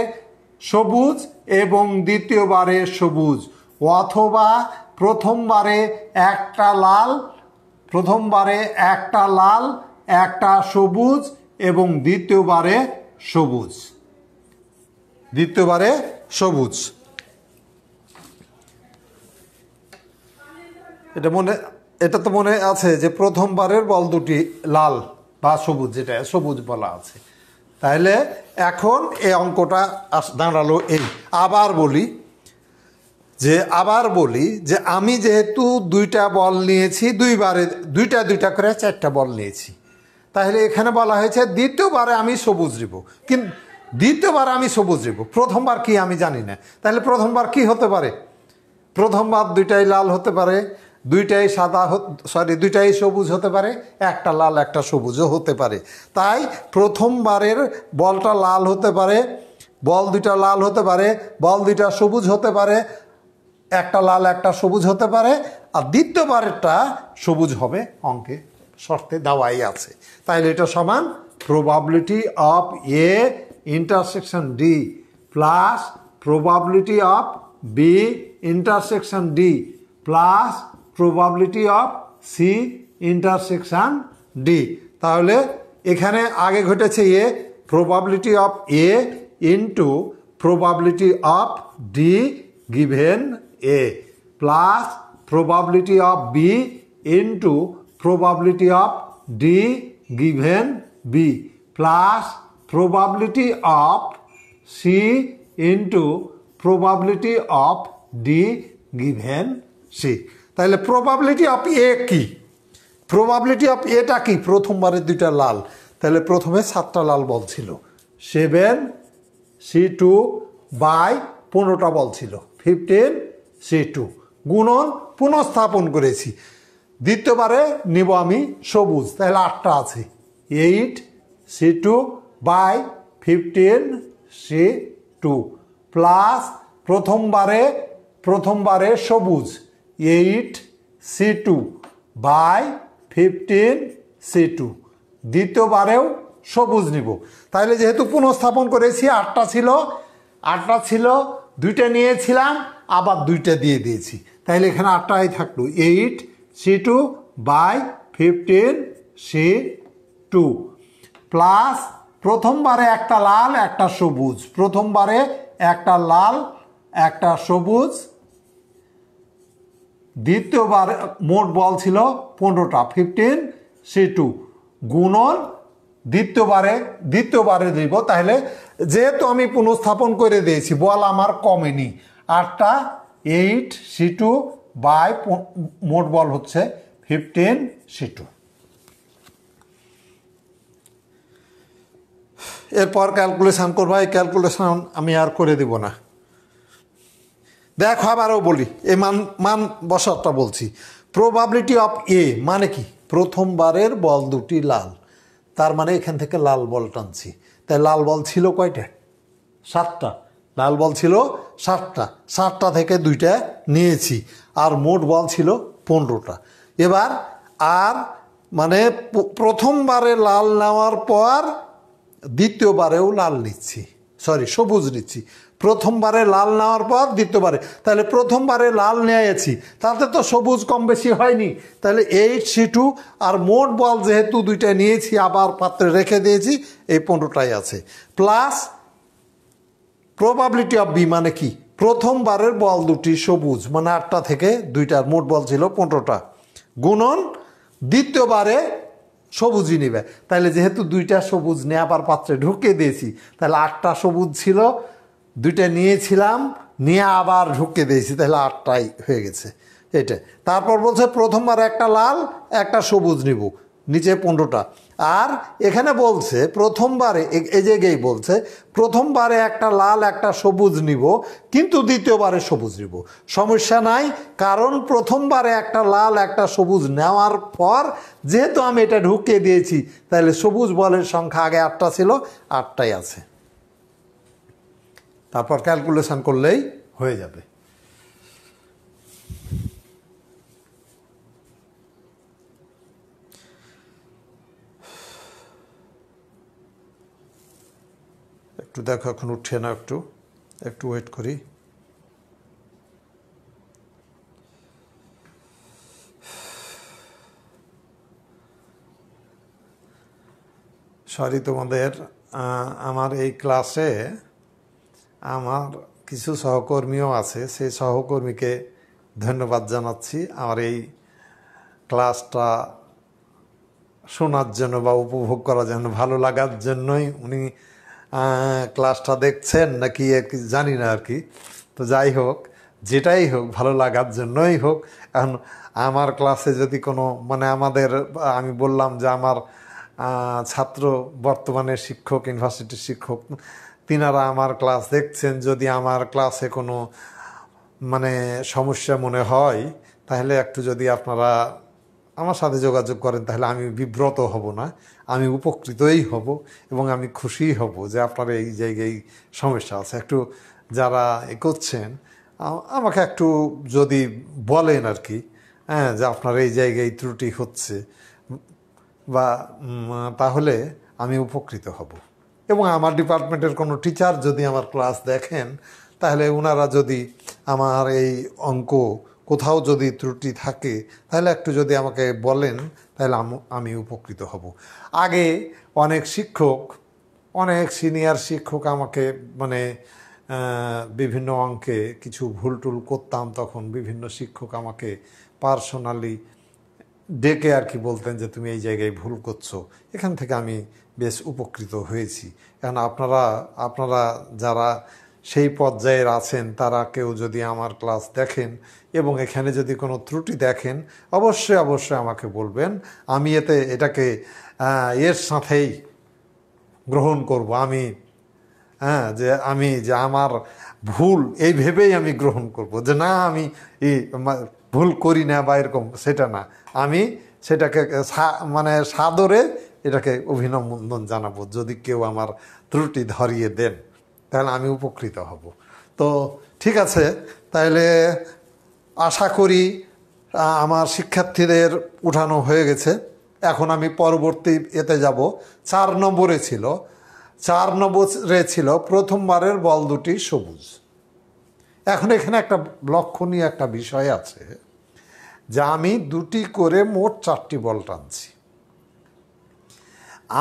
সবুজ এবং দ্বিতীয়বারে সবুজ অথবা প্রথমবারে একটা লাল প্রথমবারে একটা লাল একটা সবুজ এবং দ্বিতীয়বারে সবুজ দ্বিতীয়বারে সবুজ এটা মনে এটা তো মনে আছে যে প্রথমবারের বল দুটি লাল বা সবুজ যেটা সবুজ বলা আছে তাহলে এখন এই অঙ্কটা দাঁড়ালো এই আবার বলি যে আবার বলি যে আমি যেহেতু দুইটা বল নিয়েছি দুইবারে দুইটা দুইটা করে চারটা বল নিয়েছি তাহলে এখানে বলা হয়েছে দ্বিতীয়বারে আমি সবুজ দিব কিন্তু দ্বিতীয়বার আমি সবুজ দিব প্রথমবার কি আমি জানি না তাহলে প্রথমবার কি হতে পারে প্রথমবার দুইটাই লাল হতে পারে দুইটাই সাদা সরি দুইটাই সবুজ হতে পারে একটা লাল একটা সবুজও হতে পারে তাই প্রথমবারের বলটা লাল হতে পারে বল দুইটা লাল হতে পারে বল দুইটা সবুজ হতে পারে একটা লাল একটা সবুজ হতে পারে আর দ্বিতীয়বারেরটা সবুজ হবে অঙ্কে শর্তে দেওয়াই আছে তাইলে এটা সমান probability of A intersection D plus probability of B intersection D plus probability of C intersection D তাহলে এখানে আগে ঘটেছে A probability of A into probability of D given A plus probability of B into probability of D given B plus probability of C into probability of D given C তাহলে probability of A কি probability of এটা কি প্রথমবারের দুইটা লাল তাহলে প্রথমে সাতটা লাল বল ছিল সেভেন সি টু বাই পনেরোটা বল ছিল ফিফটিন সি টু গুণন পুনঃস্থাপন করেছি দ্বিতীয়বারে নিব আমি সবুজ তাহলে আটটা আছে eight C two by fifteen C two plus প্রথমবারে প্রথমবারে সবুজ eight C two by fifteen C two দ্বিতীয়বারেও সবুজ নিব তাহলে যেহেতু পুনঃস্থাপন করেছি আটটা ছিল আটটা ছিল দুইটা নিয়েছিলাম আবার দুইটা দিয়ে দিয়েছি তাহলে এখানে আটটাই থাকলো eight C two by fifteen C two plus প্রথমবারে একটা লাল একটা সবুজ প্রথমবারে একটা লাল একটা সবুজ দ্বিতীয়বার মোট বল ছিল পনেরোটা ফিফটিন সি টু গুণন দ্বিতীয়বারে দ্বিতীয়বারে দিব তাহলে যেহেতু আমি পুনঃস্থাপন করে দিয়েছি বল আমার কমেনি আটটা এইট সি টু বাই মোট বল হচ্ছে ফিফটিন সি টু এরপর ক্যালকুলেশান করবো এই ক্যালকুলেশান আমি আর করে দিব না দেখো আবারও বলি এ মান মান বসাটা বলছি প্রবাবিলিটি অফ এ মানে কি প্রথমবারের বল দুটি লাল তার মানে এখান থেকে লাল বল টানছি তাই লাল বল ছিল কয়টা সাতটা লাল বল ছিল সাতটা সাতটা থেকে দুইটা নিয়েছি আর মোট বল ছিল পনেরোটা এবার আর মানে প্রথমবারে লাল নেওয়ার পর দ্বিতীয়বারেও লাল নিচ্ছি সরি সবুজ নিচ্ছি প্রথমবারে লাল নেওয়ার পর দ্বিতীয়বারে তাহলে প্রথমবারে লাল নিয়েছি তাতে তো সবুজ কম বেশি হয়নি তাহলে এইট সি টু আর মোট বল যেহেতু দুইটা নিয়েছি আবার পাত্রে রেখে দিয়েছি এই পনেরোটাই আছে প্লাস প্রবাবিলিটি অফ বি মানে কি প্রথমবারের বল দুটি সবুজ মানে আটটা থেকে দুইটার মোট বল ছিল পনেরোটা গুণন দ্বিতীয়বারে সবুজই নেবে তাহলে যেহেতু দুইটা সবুজ নেওয়াবার পাত্রে ঢুকে দিয়েছি তাহলে আটটা সবুজ ছিল দুইটা নিয়েছিলাম নিয়ে আবার ঢুকে দিয়েছি তাহলে আটটাই হয়ে গেছে এটা তারপর বলছে প্রথমবার একটা লাল একটা সবুজ নিব নিচে পনেরোটা আর এখানে বলছে প্রথমবারে এ জায়গায় বলছে প্রথমবারে একটা লাল একটা সবুজ নিব কিন্তু দ্বিতীয়বারে সবুজ নিব সমস্যা নাই কারণ প্রথমবারে একটা লাল একটা সবুজ নেওয়ার পর যেহেতু আমি এটা ঢুকিয়ে দিয়েছি তাহলে সবুজ বলের সংখ্যা আগে আটটা ছিল আটটাই আছে তারপর ক্যালকুলেশন করলেই হয়ে যাবে একটু দেখো এখন উঠছে না একটু একটু ওয়েট করি সরি তোমাদের আমার এই ক্লাসে আমার কিছু সহকর্মীও আছে সেই সহকর্মীকে ধন্যবাদ জানাচ্ছি আমার এই ক্লাসটা শোনার জন্য বা উপভোগ করার জন্য ভালো লাগার জন্যই উনি ক্লাসটা দেখছেন নাকি জানি না আর কি তো যাই হোক যেটাই হোক ভালো লাগার জন্যই হোক এখন আমার ক্লাসে যদি কোনো মানে আমাদের আমি বললাম যে আমার ছাত্র বর্তমানে শিক্ষক ইউনিভার্সিটির শিক্ষক তিনারা আমার ক্লাস দেখছেন যদি আমার ক্লাসে কোনো মানে সমস্যা মনে হয় তাহলে একটু যদি আপনারা আমার সাথে যোগাযোগ করেন তাহলে আমি বিব্রত হব না আমি উপকৃতই হব এবং আমি খুশি হব যে আপনার এই জায়গায় সমস্যা আছে একটু যারা এ করছেন আমাকে একটু যদি বলেন আর কি হ্যাঁ যে আপনার এই জায়গায় ত্রুটি হচ্ছে বা তাহলে আমি উপকৃত হব এবং আমার ডিপার্টমেন্টের কোনো টিচার যদি আমার ক্লাস দেখেন তাহলে ওনারা যদি আমার এই অঙ্ক কোথাও যদি ত্রুটি থাকে তাহলে একটু যদি আমাকে বলেন তাহলে আমি উপকৃত হব আগে অনেক শিক্ষক অনেক সিনিয়র শিক্ষক আমাকে মানে বিভিন্ন অঙ্কে কিছু ভুল টুল করতাম তখন বিভিন্ন শিক্ষক আমাকে পার্সোনালি ডেকে আর কি বলতেন যে তুমি এই জায়গায় ভুল করছো এখান থেকে আমি বেশ উপকৃত হয়েছি কারণ আপনারা আপনারা যারা সেই পর্যায়ের আছেন তারা কেউ যদি আমার ক্লাস দেখেন এবং এখানে যদি কোনো ত্রুটি দেখেন অবশ্যই অবশ্যই আমাকে বলবেন আমি এতে এটাকে এর সাথেই গ্রহণ করব আমি হ্যাঁ যে আমি যে আমার ভুল এই ভেবেই আমি গ্রহণ করব যে না আমি ভুল করি না বা এরকম সেটা না আমি সেটাকে মানে সাদরে এটাকে অভিনন্দন জানাবো যদি কেউ আমার ত্রুটি ধরিয়ে দেন তাহলে আমি উপকৃত হব তো ঠিক আছে তাহলে আশা করি আমার শিক্ষার্থীদের উঠানো হয়ে গেছে এখন আমি পরবর্তী এতে যাব চার নম্বরে ছিল চার নম্বরে ছিল প্রথমবারের বল দুটি সবুজ এখন এখানে একটা লক্ষণীয় একটা বিষয় আছে যা আমি দুটি করে মোট চারটি বল টানছি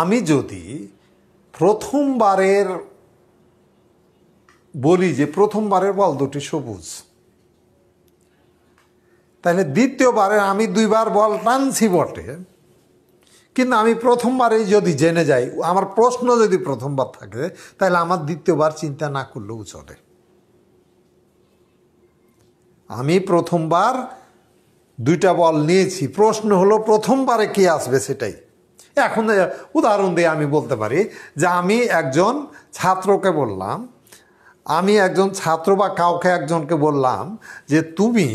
আমি যদি প্রথমবারের বলি যে প্রথমবারের বল দুটি সবুজ তাহলে দ্বিতীয়বারে আমি দুইবার বল টানছি বটে কিন্তু আমি প্রথমবারেই যদি জেনে যাই আমার প্রশ্ন যদি প্রথমবার থাকে তাহলে আমার দ্বিতীয়বার চিন্তা না করলেও চলে আমি প্রথমবার দুইটা বল নিয়েছি প্রশ্ন হলো প্রথমবারে কে আসবে সেটাই এখন উদাহরণ দিয়ে আমি বলতে পারি যে আমি একজন ছাত্রকে বললাম আমি একজন ছাত্র বা কাউকে একজনকে বললাম যে তুমি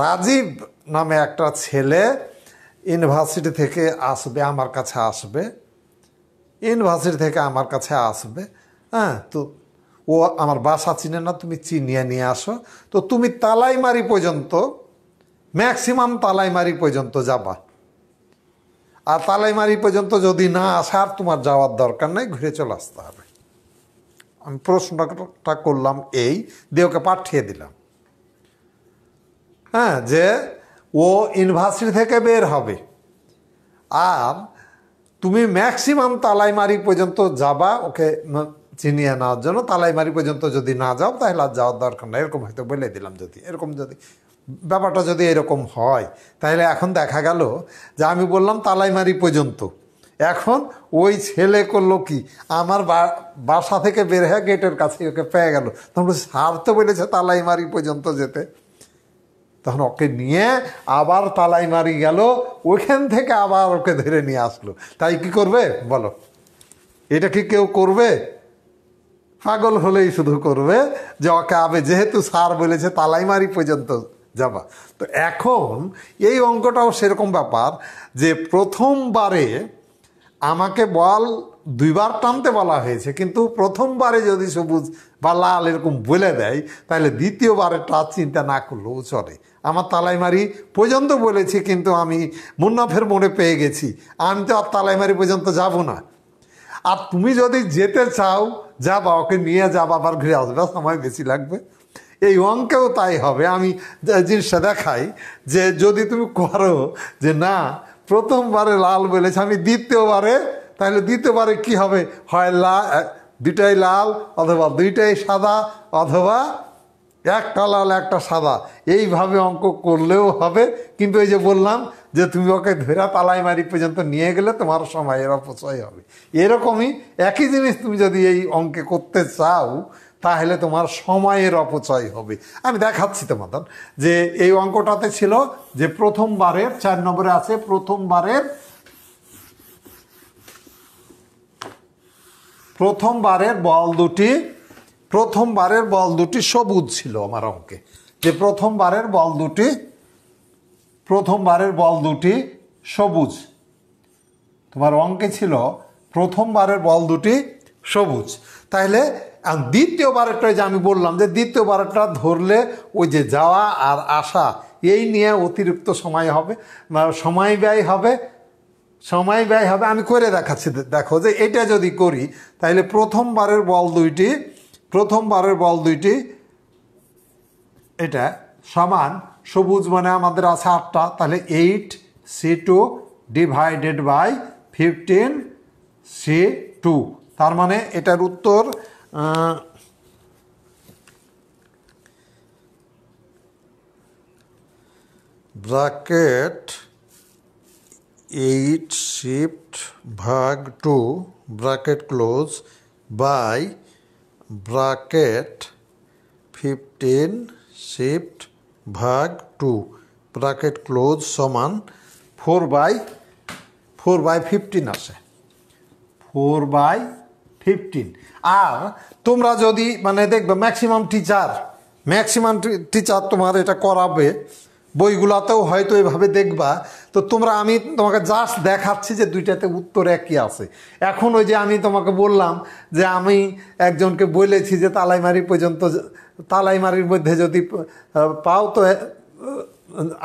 রাজীব নামে একটা ছেলে ইউনিভার্সিটি থেকে আসবে আমার কাছে আসবে ইউনিভার্সিটি থেকে আমার কাছে আসবে হ্যাঁ তো ও আমার বাসা চিনে না তুমি চিনিয়ে নিয়ে আসো তো তুমি তালাইমারি পর্যন্ত ম্যাক্সিমাম তালাইমারি পর্যন্ত যাবা আর তালাইমারি পর্যন্ত যদি না আসার তোমার যাওয়ার দরকার নেই ঘুরে চলে আসতে হবে আমি প্রশ্নটা করলাম এই দেওকে পাঠিয়ে দিলাম হ্যাঁ যে ও ইউনিভার্সিটি থেকে বের হবে আর তুমি ম্যাক্সিমাম তালাইমারি পর্যন্ত যাবা ওকে চিনিয়ে নেওয়ার জন্য তালাইমারি পর্যন্ত যদি না যাও তাহলে আর যাওয়ার দরকার নেই এরকম হয়তো বলে দিলাম যদি এরকম যদি ব্যাপারটা যদি এরকম হয় তাহলে এখন দেখা গেল যে আমি বললাম তালাইমারি পর্যন্ত এখন ওই ছেলে করলো কি আমার বাসা থেকে বের হয়ে গেটের কাছে ওকে পেয়ে গেল তখন সার তো বলেছে তালাইমারি পর্যন্ত যেতে তখন ওকে নিয়ে আবার তালাইমারি গেল ওইখান থেকে আবার ওকে ধরে নিয়ে আসলো তাই কি করবে বলো এটা কি কেউ করবে পাগল হলেই শুধু করবে যে ওকে আবে যেহেতু সার বলেছে তালাইমারি পর্যন্ত যাবা তো এখন এই অঙ্কটাও সেরকম ব্যাপার যে প্রথমবারে আমাকে বল দুইবার টানতে বলা হয়েছে কিন্তু প্রথমবারে যদি সবুজ বা লাল এরকম বলে দেয় তাহলে দ্বিতীয়বারে টাচ চিন্তা না করলেও চলে আমার তালাইমারি পর্যন্ত বলেছি কিন্তু আমি মুন্নাফের মনে পেয়ে গেছি আমি তো আর তালাইমারি পর্যন্ত যাব না আর তুমি যদি যেতে চাও যাবা ওকে নিয়ে যাবা আবার ঘুরে আসবে সময় বেশি লাগবে এই অঙ্কেও তাই হবে আমি জিনিসটা দেখাই যে যদি তুমি করো যে না প্রথমবারে লাল বলেছে আমি দ্বিতীয়বারে তাহলে দ্বিতীয়বারে কি হবে হয় লা দুইটাই লাল অথবা দুইটাই সাদা অথবা একটা লাল একটা সাদা এইভাবে অঙ্ক করলেও হবে কিন্তু এই যে বললাম যে তুমি ওকে ধরে তালাই মারি পর্যন্ত নিয়ে গেলে তোমার এর অপচয় হবে এরকমই একই জিনিস তুমি যদি এই অঙ্কে করতে চাও তাহলে তোমার সময়ের অপচয় হবে আমি দেখাচ্ছি তোমাদের যে এই অঙ্কটাতে ছিল যে প্রথমবারের চার নম্বরে আছে প্রথমবারের প্রথমবারের বল দুটি প্রথমবারের বল দুটি সবুজ ছিল আমার অঙ্কে যে প্রথমবারের বল দুটি প্রথমবারের বল দুটি সবুজ তোমার অঙ্কে ছিল প্রথমবারের বল দুটি সবুজ তাহলে আর দ্বিতীয় বারেরটাই যে আমি বললাম যে দ্বিতীয় বারেরটা ধরলে ওই যে যাওয়া আর আসা এই নিয়ে অতিরিক্ত সময় হবে সময় ব্যয় হবে সময় ব্যয় হবে আমি করে দেখাচ্ছি দেখো যে এটা যদি করি তাহলে প্রথমবারের বল দুইটি প্রথমবারের বল দুইটি এটা সমান সবুজ মানে আমাদের আছে আটটা তাহলে eight C two divided by fifteen C two তার মানে এটার উত্তর ব্রাকেট এইট শিফট ভাগ two bracket close by bracket fifteen shift ভাগ টু ব্রাকেট ক্লোজ সমান four by four by fifteen আছে ফোর বাই ফিফটিন আর তোমরা যদি মানে দেখবে ম্যাক্সিমাম টিচার ম্যাক্সিমাম টিচার তোমার এটা করাবে বইগুলাতেও হয়তো এভাবে দেখবা তো তোমরা আমি তোমাকে জাস্ট দেখাচ্ছি যে দুইটাতে উত্তর একই আছে এখন ওই যে আমি তোমাকে বললাম যে আমি একজনকে বলেছি যে তালাইমারি পর্যন্ত তালাইমারির মধ্যে যদি পাও তো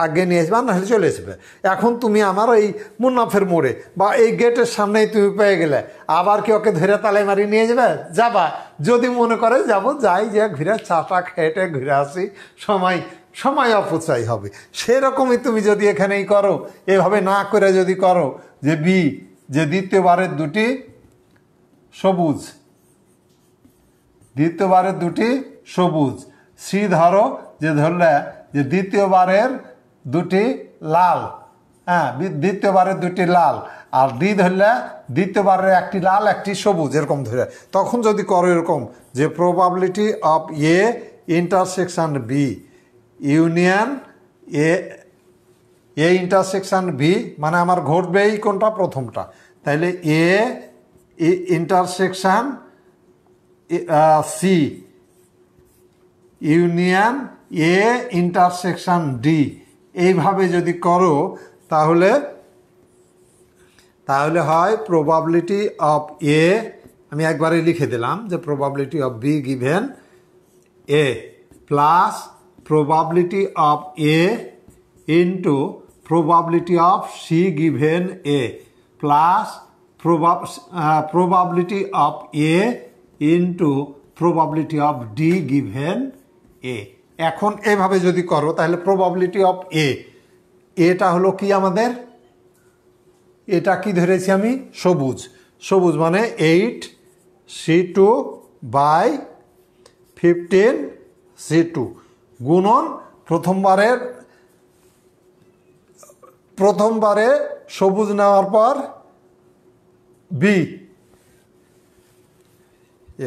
আগে নিয়ে আসবে আর না হলে চলে আসবে এখন তুমি আমার এই মুন্নাফের মোড়ে বা এই গেটের সামনেই তুমি পেয়ে গেলে আবার কি ওকে ধরে তালে মারি নিয়ে যাবে যাবা যদি মনে করে যাব যাই যে ঘুরে চাটা খেটে ঘুরে আসি সময় সময় অপচয় হবে সেরকমই তুমি যদি এখানেই করো এভাবে না করে যদি করো যে বি যে দ্বিতীয়বারের দুটি সবুজ দ্বিতীয়বারের দুটি সবুজ সি ধরো যে ধরলে যে দ্বিতীয়বারের দুটি লাল হ্যাঁ দ্বিতীয়বারের দুটি লাল আর দ্বি ধরলে দ্বিতীয়বারের একটি লাল একটি সবুজ এরকম ধরে তখন যদি করো এরকম যে probability of A intersection B union A A intersection B মানে আমার ঘটবেই কোনটা প্রথমটা তাইলে A intersection C union A intersection D এইভাবে যদি করো তাহলে তাহলে হয় প্রবাবিলিটি অফ এ আমি একবারে লিখে দিলাম যে probability of B given A plus probability of A into probability of C given A plus প্রবাব probability of A into probability of D given A এখন এভাবে যদি করো তাহলে প্রবাবিলিটি অফ এ এটা হলো কি আমাদের এটা কি ধরেছি আমি সবুজ সবুজ মানে eight C two by fifteen C two গুণন প্রথমবারের প্রথমবারে সবুজ নেওয়ার পর বি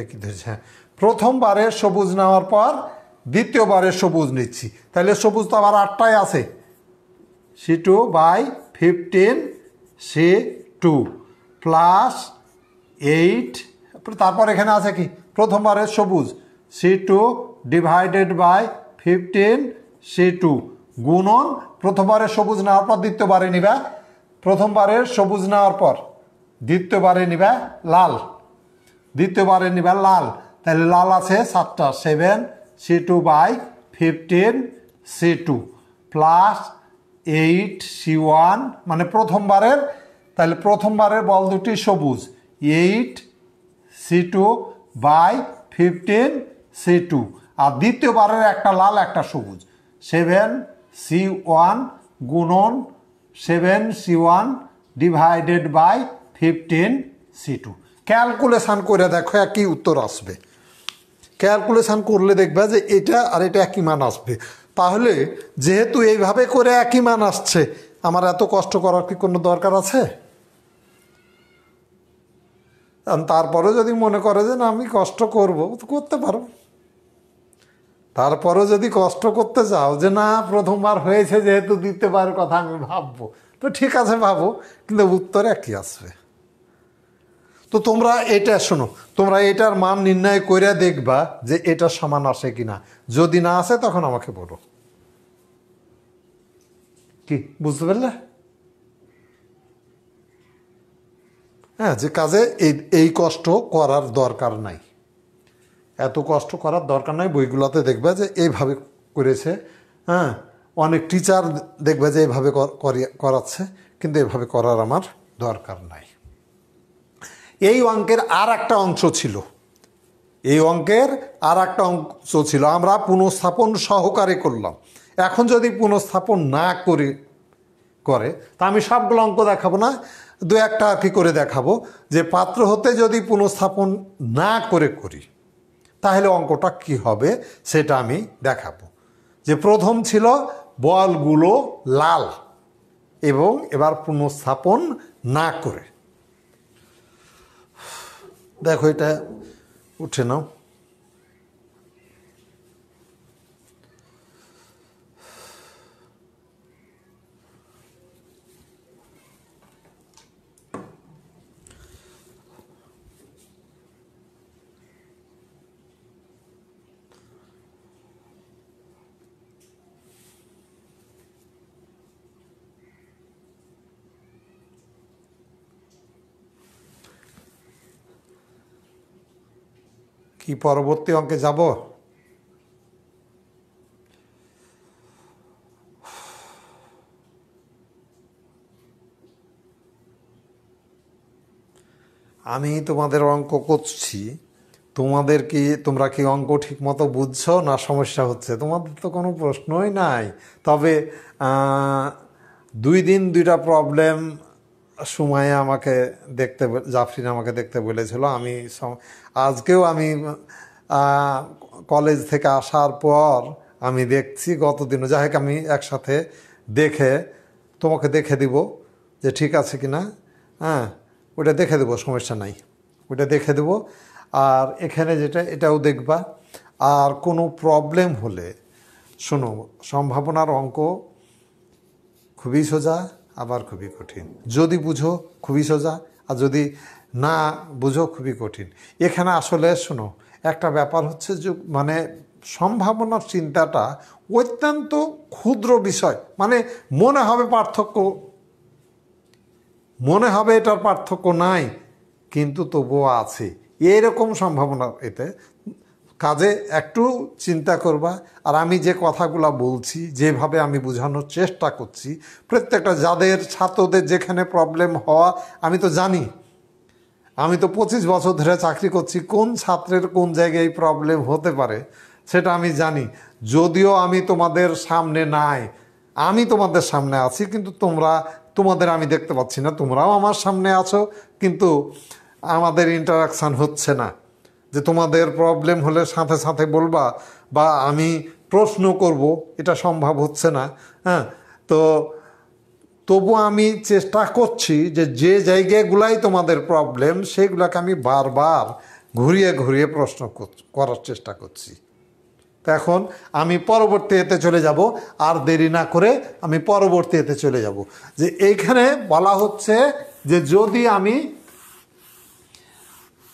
একই ধরেছে হ্যাঁ, প্রথমবারে সবুজ নেওয়ার পর দ্বিতীয়বারে সবুজ নিচ্ছি তাহলে সবুজ তো আবার আটটায় আছে C two by fifteen C two plus eight তারপর এখানে আছে কি প্রথমবারের সবুজ C two divided by fifteen C two গুণন প্রথমবারের সবুজ নেওয়ার পর দ্বিতীয়বারে নিবে প্রথমবারের সবুজ নেওয়ার পর দ্বিতীয়বারে নিবে লাল দ্বিতীয়বারে নিবে লাল তাহলে লাল আছে সাতটা seven C two by fifteen C two plus eight C one মানে প্রথমবারের তাহলে প্রথমবারের বল দুটি সবুজ eight C two by fifteen C two আর দ্বিতীয়বারের একটা লাল একটা সবুজ সেভেন সি ওয়ান গুণন seven C one divided by fifteen C two calculation করে দেখো একই উত্তর আসবে ক্যালকুলেশান করলে দেখবে যে এটা আর এটা একই মান আসবে তাহলে যেহেতু এইভাবে করে একই মান আসছে আমার এত কষ্ট করার কি কোনো দরকার আছে তারপরে যদি মনে করে যে না আমি কষ্ট করব তো করতে পারো তারপরে যদি কষ্ট করতে চাও যে না প্রথমবার হয়েছে যেহেতু দ্বিতীয়বার কথা আমি ভাববো তো ঠিক আছে ভাবো কিন্তু উত্তর একই আসবে তো তোমরা এটা শোনো তোমরা এটার মান নির্ণয় করে দেখবা যে এটা সমান আসে কিনা যদি না আসে তখন আমাকে বলো কি বুঝতে পারলে হ্যাঁ যে কাজে এই কষ্ট করার দরকার নাই এত কষ্ট করার দরকার নাই বইগুলোতে দেখবে যে এইভাবে করেছে হ্যাঁ অনেক টিচার দেখবে যে এইভাবে করাচ্ছে কিন্তু এভাবে করার আমার দরকার নাই এই অঙ্কের আর একটা অংশ ছিল এই অঙ্কের আর একটা অংশ ছিল আমরা পুনঃস্থাপন সহকারে করলাম এখন যদি পুনঃস্থাপন না করে করে তা আমি সবগুলো অঙ্ক দেখাবো না দু একটা আর কি করে দেখাবো যে পাত্র হতে যদি পুনঃস্থাপন না করে করি তাহলে অঙ্কটা কি হবে সেটা আমি দেখাবো যে প্রথম ছিল বলগুলো লাল এবং এবার পুনঃস্থাপন না করে দেখো এটা উঠে নাও কি পরবর্তী অঙ্কে যাব আমি তোমাদের অঙ্ক করছি তোমাদের কি তোমরা কি অঙ্ক ঠিকমতো বুঝছো না সমস্যা হচ্ছে তোমাদের তো কোনো প্রশ্নই নাই তবে দুই দিন দুইটা প্রবলেম সুমাইয়া আমাকে দেখতে জাফরিন আমাকে দেখতে বলেছিল আমি আজকেও আমি কলেজ থেকে আসার পর আমি দেখছি গতদিনও যাই হোক আমি একসাথে দেখে তোমাকে দেখে দিব যে ঠিক আছে কি না হ্যাঁ ওইটা দেখে দেবো সমস্যা নাই ওইটা দেখে দেব আর এখানে যেটা এটাও দেখবা আর কোনো প্রবলেম হলে শোনো সম্ভাবনার অঙ্ক খুবই সোজা আবার খুবই কঠিন যদি বুঝো খুবই সোজা আর যদি না বুঝো খুবই কঠিন এখানে আসলে শোনো একটা ব্যাপার হচ্ছে যে মানে সম্ভাবনার চিন্তাটা অত্যন্ত ক্ষুদ্র বিষয় মানে মনে হবে পার্থক্য মনে হবে এটার পার্থক্য নাই কিন্তু তবুও আছে এরকম সম্ভাবনা এতে কাজে একটু চিন্তা করবা আর আমি যে কথাগুলো বলছি যেভাবে আমি বোঝানোর চেষ্টা করছি প্রত্যেকটা যাদের ছাত্রদের যেখানে প্রবলেম হওয়া আমি তো জানি আমি তো পঁচিশ বছর ধরে চাকরি করছি কোন ছাত্রের কোন জায়গায় প্রবলেম হতে পারে সেটা আমি জানি যদিও আমি তোমাদের সামনে নাই আমি তোমাদের সামনে আছি কিন্তু তোমরা তোমাদের আমি দেখতে পাচ্ছি না তোমরাও আমার সামনে আছো কিন্তু আমাদের ইন্টারাকশান হচ্ছে না যে তোমাদের প্রবলেম হলে সাথে সাথে বলবা বা আমি প্রশ্ন করব এটা সম্ভব হচ্ছে না হ্যাঁ তো তবু আমি চেষ্টা করছি যে যে জায়গাগুলাই তোমাদের প্রবলেম সেগুলোকে আমি বারবার ঘুরিয়ে ঘুরিয়ে প্রশ্ন করার চেষ্টা করছি তো এখন আমি পরবর্তী এতে চলে যাব আর দেরি না করে আমি পরবর্তী এতে চলে যাব যে এইখানে বলা হচ্ছে যে যদি আমি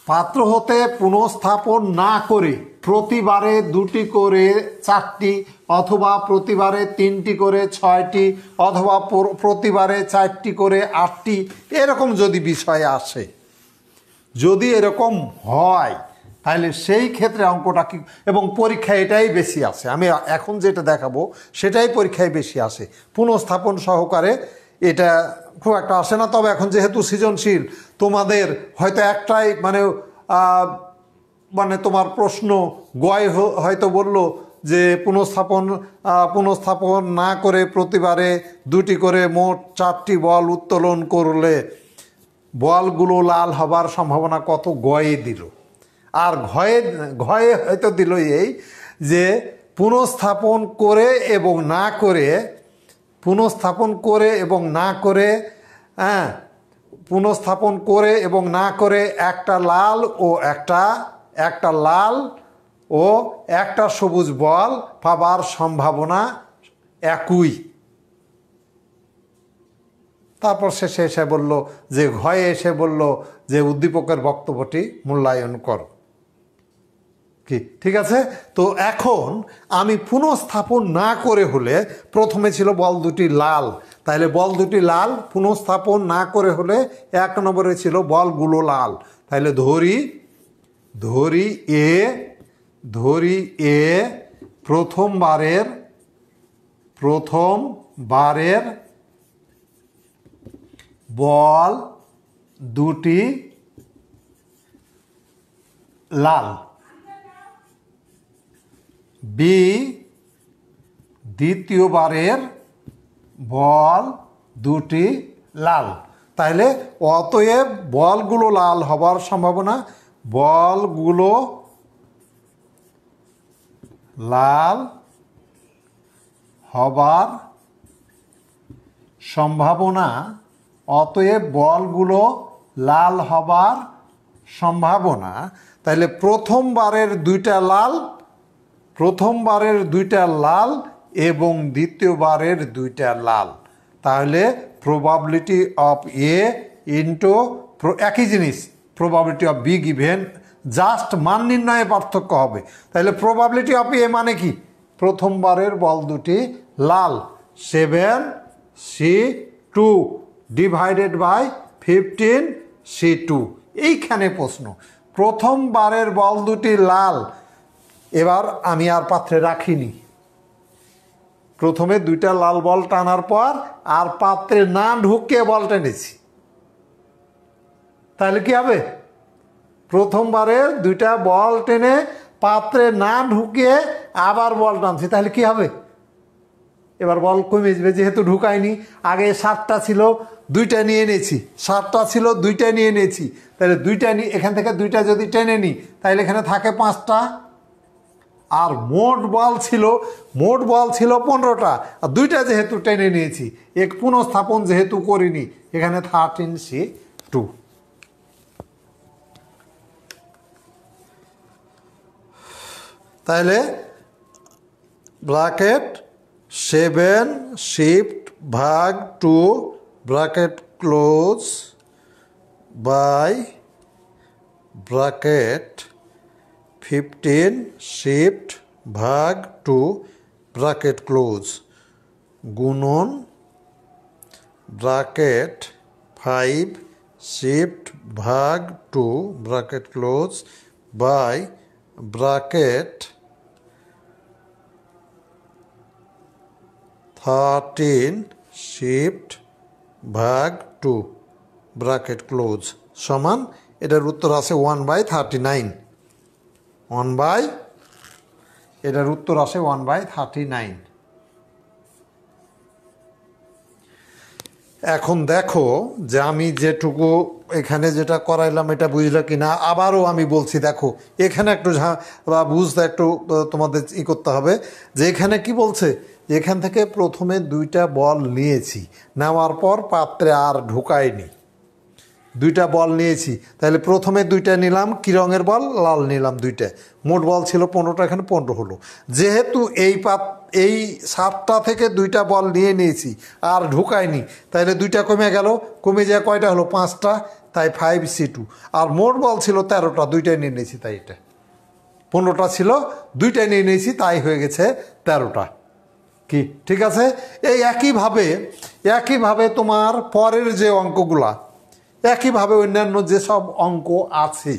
পাত্র হতে পুনঃস্থাপন না করে প্রতিবারে দুটি করে চারটি অথবা প্রতিবারে তিনটি করে ছয়টি অথবা প্রতিবারে চারটি করে আটটি এরকম যদি বিষয়ে আসে যদি এরকম হয় তাহলে সেই ক্ষেত্রে অঙ্কটা কি এবং পরীক্ষা এটাই বেশি আসে আমি এখন যেটা দেখাবো সেটাই পরীক্ষায় বেশি আসে পুনঃস্থাপন সহকারে এটা খুব একটা আসে না তবে এখন যেহেতু সৃজনশীল তোমাদের হয়তো একটাই মানে মানে তোমার প্রশ্ন গয় হয়তো বলল যে পুনঃস্থাপন পুনঃস্থাপন না করে প্রতিবারে দুটি করে মোট চারটি বল উত্তোলন করলে বলগুলো লাল হবার সম্ভাবনা কত গয়ে দিল আর ঘয়ে ঘয়ে হয়তো দিল এই যে পুনঃস্থাপন করে এবং না করে পুনঃস্থাপন করে এবং না করে হ্যাঁ পুনঃস্থাপন করে এবং না করে একটা লাল ও একটা একটা লাল ও একটা সবুজ বল পাবার সম্ভাবনা একই তারপর শেষে এসে বলল যে ঘয়ে এসে বলল যে উদ্দীপকের বক্তব্যটি মূল্যায়ন করো কি ঠিক আছে তো এখন আমি পুনঃস্থাপন না করে হলে প্রথমে ছিল বল দুটি লাল তাহলে বল দুটি লাল পুনঃস্থাপন না করে হলে এক নম্বরে ছিল বলগুলো লাল তাহলে ধরি ধরি এ ধরি এ প্রথমবারের প্রথম বারের বল দুটি লাল বি দ্বিতীয়বারের বল দুটি লাল তাহলে অতএব বলগুলো লাল হবার সম্ভাবনা বলগুলো লাল হবার সম্ভাবনা অতএব বলগুলো লাল হবার সম্ভাবনা তাহলে প্রথমবারের দুইটা লাল প্রথমবারের দুইটা লাল এবং দ্বিতীয়বারের দুইটা লাল তাহলে প্রবাবিলিটি অফ এ ইন্টু একই জিনিস probability of B given just মান নির্ণয়ে পার্থক্য হবে তাহলে প্রবাবিলিটি অফ এ মানে কি প্রথমবারের বল দুটি লাল seven C two divided by fifteen C two এইখানে প্রশ্ন প্রথমবারের বল দুটি লাল এবার আমি আর পাত্রে রাখিনি প্রথমে দুইটা লাল বল টানার পর আর পাত্রে না ঢুকে বল টেনেছি তাহলে কি হবে প্রথমবারে দুইটা বল টেনে পাত্রে না ঢুকে আবার বল টানছি তাহলে কি হবে এবার বল কমে যাবে যেহেতু ঢুকায়নি আগে সাতটা ছিল দুইটা নিয়ে এনেছি সাতটা ছিল দুইটা নিয়ে এনেছি তাহলে দুইটা নিয়ে এখান থেকে দুইটা যদি টেনে নিই তাহলে এখানে থাকে পাঁচটা আর মোট বল ছিল মোট বল ছিল পনেরোটা আর দুইটা যেহেতু টেনে নিয়েছি এক পুনঃস্থাপন যেহেতু করিনি এখানে থার্টিন সি টু তাহলে ব্রাকেট সেভেন শিফট ভাগ two bracket close by bracket fifteen shift ভাগ টু ব্রাকেট ক্লোজ গুণন ব্রাকেট ফাইভ শিফট ভাগ two bracket close by bracket thirteen shift ভাগ টু ব্রাকেট ক্লোজ সমান এটার উত্তর আছে one by thirty nine one by এটার উত্তর আসে ওয়ান বাই থার্টি নাইন এখন দেখো যে আমি যেটুকু এখানে যেটা করাইলাম এটা বুঝলা কি না আবারও আমি বলছি দেখো এখানে একটু বা বুঝতে একটু তোমাদের ই করতে হবে যে এখানে কি বলছে এখান থেকে প্রথমে দুইটা বল নিয়েছি নেওয়ার পর পাত্রে আর ঢুকায়নি দুইটা বল নিয়েছি তাহলে প্রথমে দুইটা নিলাম কী রঙের বল লাল নিলাম দুইটা মোট বল ছিল পনেরোটা এখানে পনেরো হলো যেহেতু এই পাত এই সাতটা থেকে দুইটা বল নিয়ে নিয়েছি আর ঢুকায়নি তাহলে দুইটা কমে গেল কমে যায় কয়টা হলো পাঁচটা তাই ফাইভ সি টু আর মোট বল ছিল তেরোটা দুইটাই নিয়ে নিয়েছি তাই এটা পনেরোটা ছিল দুইটাই নিয়ে নিয়েছি তাই হয়ে গেছে তেরোটা কি ঠিক আছে এই একইভাবে একইভাবে তোমার পরের যে অঙ্কগুলা একইভাবে অন্যান্য যেসব অঙ্ক আছে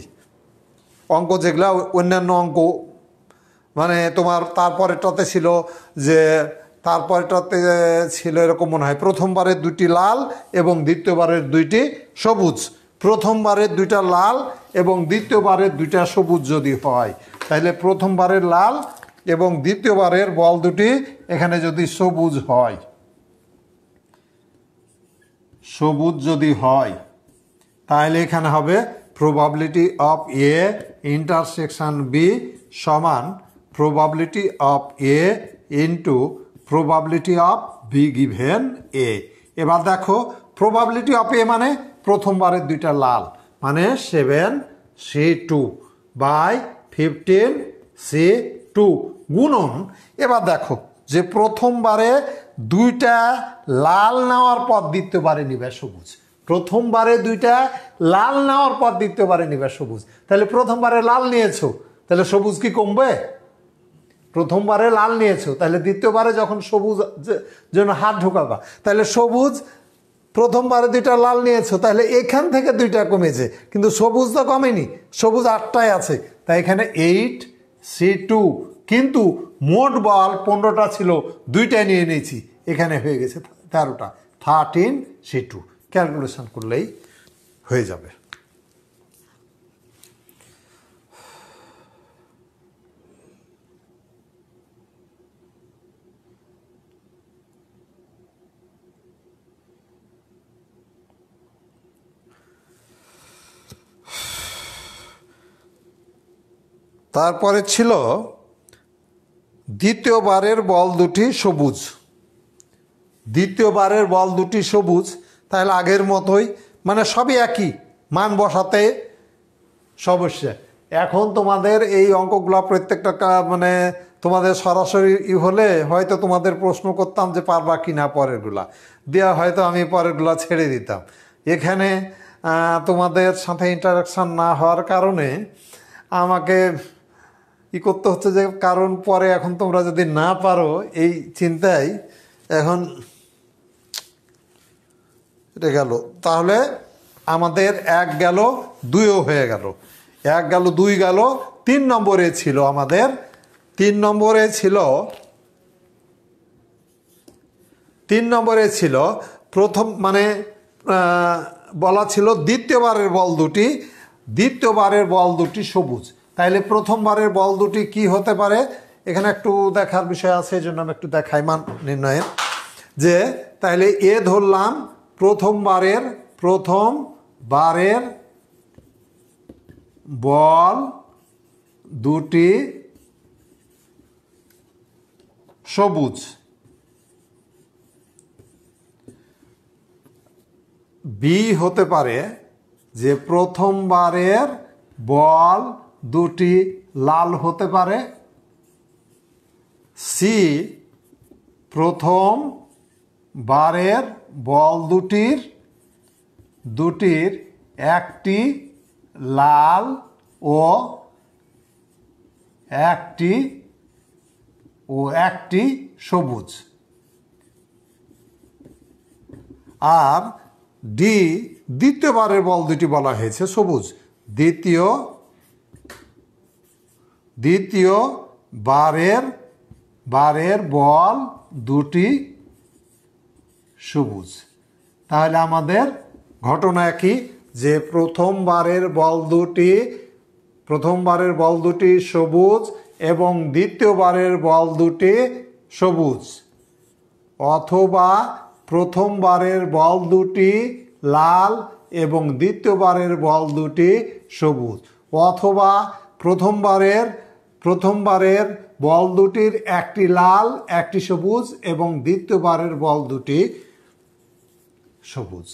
অঙ্ক যেগুলো অন্যান্য অঙ্ক মানে তোমার তারপরেরটাতে ছিল যে তারপরেটাতে ছিল এরকম মনে হয় প্রথমবারের দুটি লাল এবং দ্বিতীয়বারের দুইটি সবুজ প্রথমবারের দুইটা লাল এবং দ্বিতীয়বারের দুইটা সবুজ যদি হয় তাহলে প্রথমবারের লাল এবং দ্বিতীয়বারের বল দুটি এখানে যদি সবুজ হয় সবুজ যদি হয় তাহলে এখানে হবে probability of A intersection B সমান probability of A into probability of B given A এবার দেখো প্রবাবিলিটি অফ এ মানে প্রথমবারের দুইটা লাল মানে seven C two by fifteen C two গুণন এবার দেখো যে প্রথমবারে দুইটা লাল নেওয়ার পর দ্বিতীয়বারে নিবে সবুজ প্রথমবারে দুইটা লাল নেওয়ার পর দ্বিতীয়বারে নিবে সবুজ তাহলে প্রথমবারে লাল নিয়েছো তাহলে সবুজ কি কমবে প্রথমবারে লাল নিয়েছো তাহলে দ্বিতীয়বারে যখন সবুজ জন্য হাত ঢোকাবা তাহলে সবুজ প্রথমবারে দুইটা লাল নিয়েছো তাহলে এখান থেকে দুইটা কমেছে কিন্তু সবুজ তো কমেনি সবুজ আটটায় আছে তাই এখানে এইট সি টু কিন্তু মোট বল পনেরোটা ছিল দুইটাই নিয়ে নিয়েছি এখানে হয়ে গেছে তেরোটা থার্টিন সি টু ক্যালকুলেশন করলেই হয়ে যাবে তারপরে ছিল দ্বিতীয়বারের বল দুটি সবুজ দ্বিতীয়বারের বল দুটি সবুজ তাহলে আগের মতোই মানে সবই একই মান বসাতে সমস্যা এখন তোমাদের এই অঙ্কগুলো প্রত্যেকটা মানে তোমাদের সরাসরি ই হলে হয়তো তোমাদের প্রশ্ন করতাম যে পারবা কি না পরেরগুলা দেওয়া হয়তো আমি পরেরগুলা ছেড়ে দিতাম এখানে তোমাদের সাথে ইন্টারাকশান না হওয়ার কারণে আমাকে ই করতে হচ্ছে যে কারণ পরে এখন তোমরা যদি না পারো এই চিন্তায় এখন এটা গেল তাহলে আমাদের এক গেল দুইও হয়ে গেল এক গেল দুই গেল তিন নম্বরে ছিল আমাদের তিন নম্বরে ছিল তিন নম্বরে ছিল প্রথম মানে বলা ছিল দ্বিতীয়বারের বল দুটি দ্বিতীয়বারের বল দুটি সবুজ তাইলে প্রথমবারের বল দুটি কি হতে পারে এখানে একটু দেখার বিষয় আছে এই জন্য আমি একটু দেখাই মান নির্ণয়ের যে তাইলে এ ধরলাম প্রথমবারের প্রথম বারের বল দুটি সবুজ বি হতে পারে যে প্রথমবারের বল দুটি লাল হতে পারে সি প্রথম বারের বল দুটির দুটির একটি লাল ও একটি ও একটি সবুজ আর ডি দ্বিতীয়বারের বল দুটি বলা হয়েছে সবুজ দ্বিতীয় দ্বিতীয় বারের বারের বল দুটি সবুজ তাহলে আমাদের ঘটনা কি যে প্রথমবারের বল দুটি প্রথমবারের বল দুটি সবুজ এবং দ্বিতীয়বারের বল দুটি সবুজ অথবা প্রথমবারের বল দুটি লাল এবং দ্বিতীয়বারের বল দুটি সবুজ অথবা প্রথমবারের প্রথমবারের বল দুটির একটি লাল একটি সবুজ এবং দ্বিতীয়বারের বল দুটি সবুজ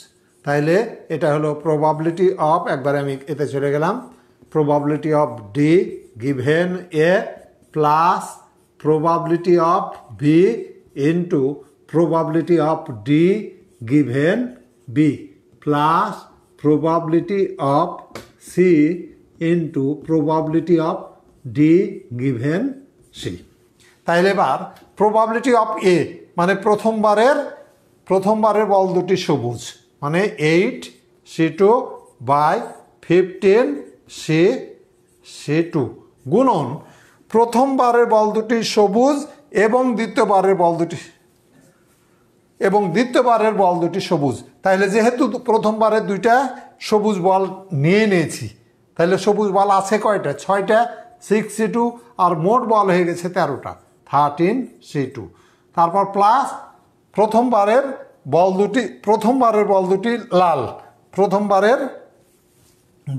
তাইলে এটা হলো প্রবাবিলিটি অফ একবার আমি এতে চলে গেলাম probability of D given A plus probability of B into probability of D given B plus probability of C into probability of D given C তাইলে এবার প্রবাবিলিটি অফ এ মানে প্রথমবারের প্রথমবারের বল দুটি সবুজ মানে eight C two by fifteen C C two গুণন প্রথমবারের বল দুটি সবুজ এবং দ্বিতীয়বারের বল দুটি এবং দ্বিতীয়বারের বল দুটি সবুজ তাহলে যেহেতু প্রথমবারে দুইটা সবুজ বল নিয়ে নিয়েছি তাহলে সবুজ বল আছে কয়টা ছয়টা সিক্স সি টু আর মোট বল হয়ে গেছে তেরোটা থার্টিন সি টু তারপর প্লাস প্রথমবারের বল দুটি প্রথমবারের বল দুটি লাল প্রথমবারের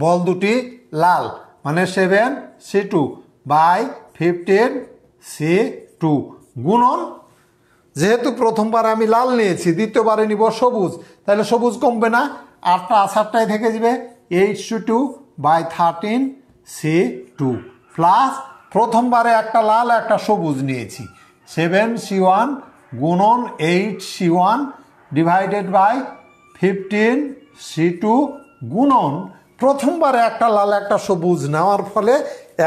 বল দুটি লাল মানে seven C two by fifteen C two গুণন যেহেতু প্রথমবার আমি লাল নিয়েছি দ্বিতীয়বারে নিব সবুজ তাহলে সবুজ কমবে না আটটা আসারটাই থেকে যাবে eight C two by thirteen C two plus প্রথমবারে একটা লাল একটা সবুজ নিয়েছি সেভেন সি ওয়ান গুণন eight C one divided by fifteen C two গুণন প্রথমবারে একটা লাল একটা সবুজ নেওয়ার ফলে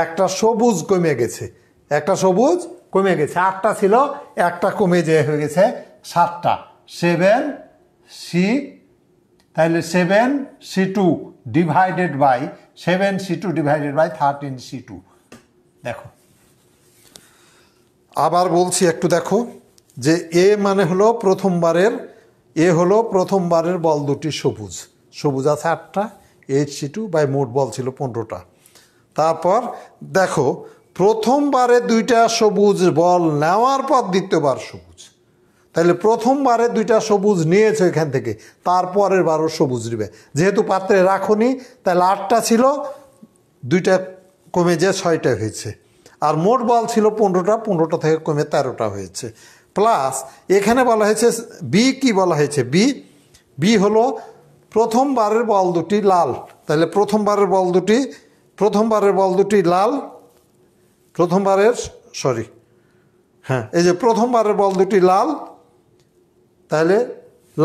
একটা সবুজ কমে গেছে একটা সবুজ কমে গেছে আটটা ছিল একটা কমে যেয়ে হয়ে গেছে সাতটা সেভেন সি তাহলে seven C two divided by seven C two divided by thirteen C two দেখো আবার বলছি একটু দেখো যে এ মানে হলো প্রথমবারের এ হলো প্রথমবারের বল দুটি সবুজ সবুজ আছে আটটা এইচ সি টু বাই মোট বল ছিল পনেরোটা তারপর দেখো প্রথমবারে দুইটা সবুজ বল নেওয়ার পর দ্বিতীয়বার সবুজ তাহলে প্রথমবারে দুইটা সবুজ নিয়েছে এখান থেকে তারপরের বারও সবুজ নেবে যেহেতু পাত্রে রাখুনি তাহলে আটটা ছিল দুইটা কমে যে ছয়টা হয়েছে আর মোট বল ছিল পনেরোটা পনেরোটা থেকে কমে তেরোটা হয়েছে প্লাস এখানে বলা হয়েছে বি কি বলা হয়েছে বি বি হলো প্রথমবারের বল দুটি লাল তাহলে প্রথমবারের বল দুটি প্রথমবারের বল দুটি লাল প্রথমবারের সরি হ্যাঁ এই যে প্রথমবারের বল দুটি লাল তাহলে